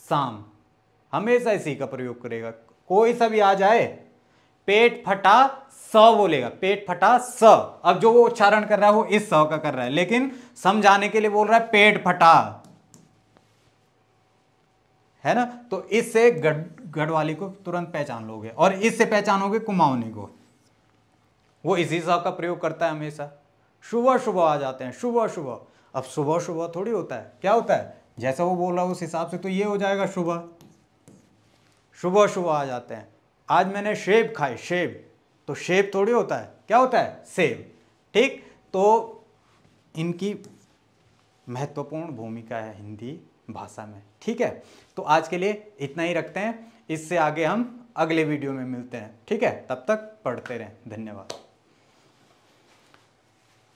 शाम हमेशा इसी का प्रयोग करेगा कोई सा भी आ जाए पेट फटा स बोलेगा पेट फटा स अब जो वो उच्चारण कर रहा है वो इस स का कर रहा है लेकिन समझाने के लिए बोल रहा है पेट फटा है ना तो इससे गढ़ गढ़वाली को तुरंत पहचान लोगे और इससे पहचानोगे कुमाऊनी को वो इसी हिसाब का प्रयोग करता है हमेशा सुबह सुबह आ जाते हैं सुबह सुबह अब सुबह सुबह थोड़ी होता है क्या होता है जैसा वो बोल रहा है उस हिसाब से तो ये हो जाएगा सुबह सुबह सुबह आ जाते हैं आज मैंने शेब खाए शेब तो शेब थोड़ी होता है क्या होता है सेब ठीक तो इनकी महत्वपूर्ण भूमिका है हिंदी भाषा में ठीक है तो आज के लिए इतना ही रखते हैं इससे आगे हम अगले वीडियो में मिलते हैं ठीक है तब तक पढ़ते रहें धन्यवाद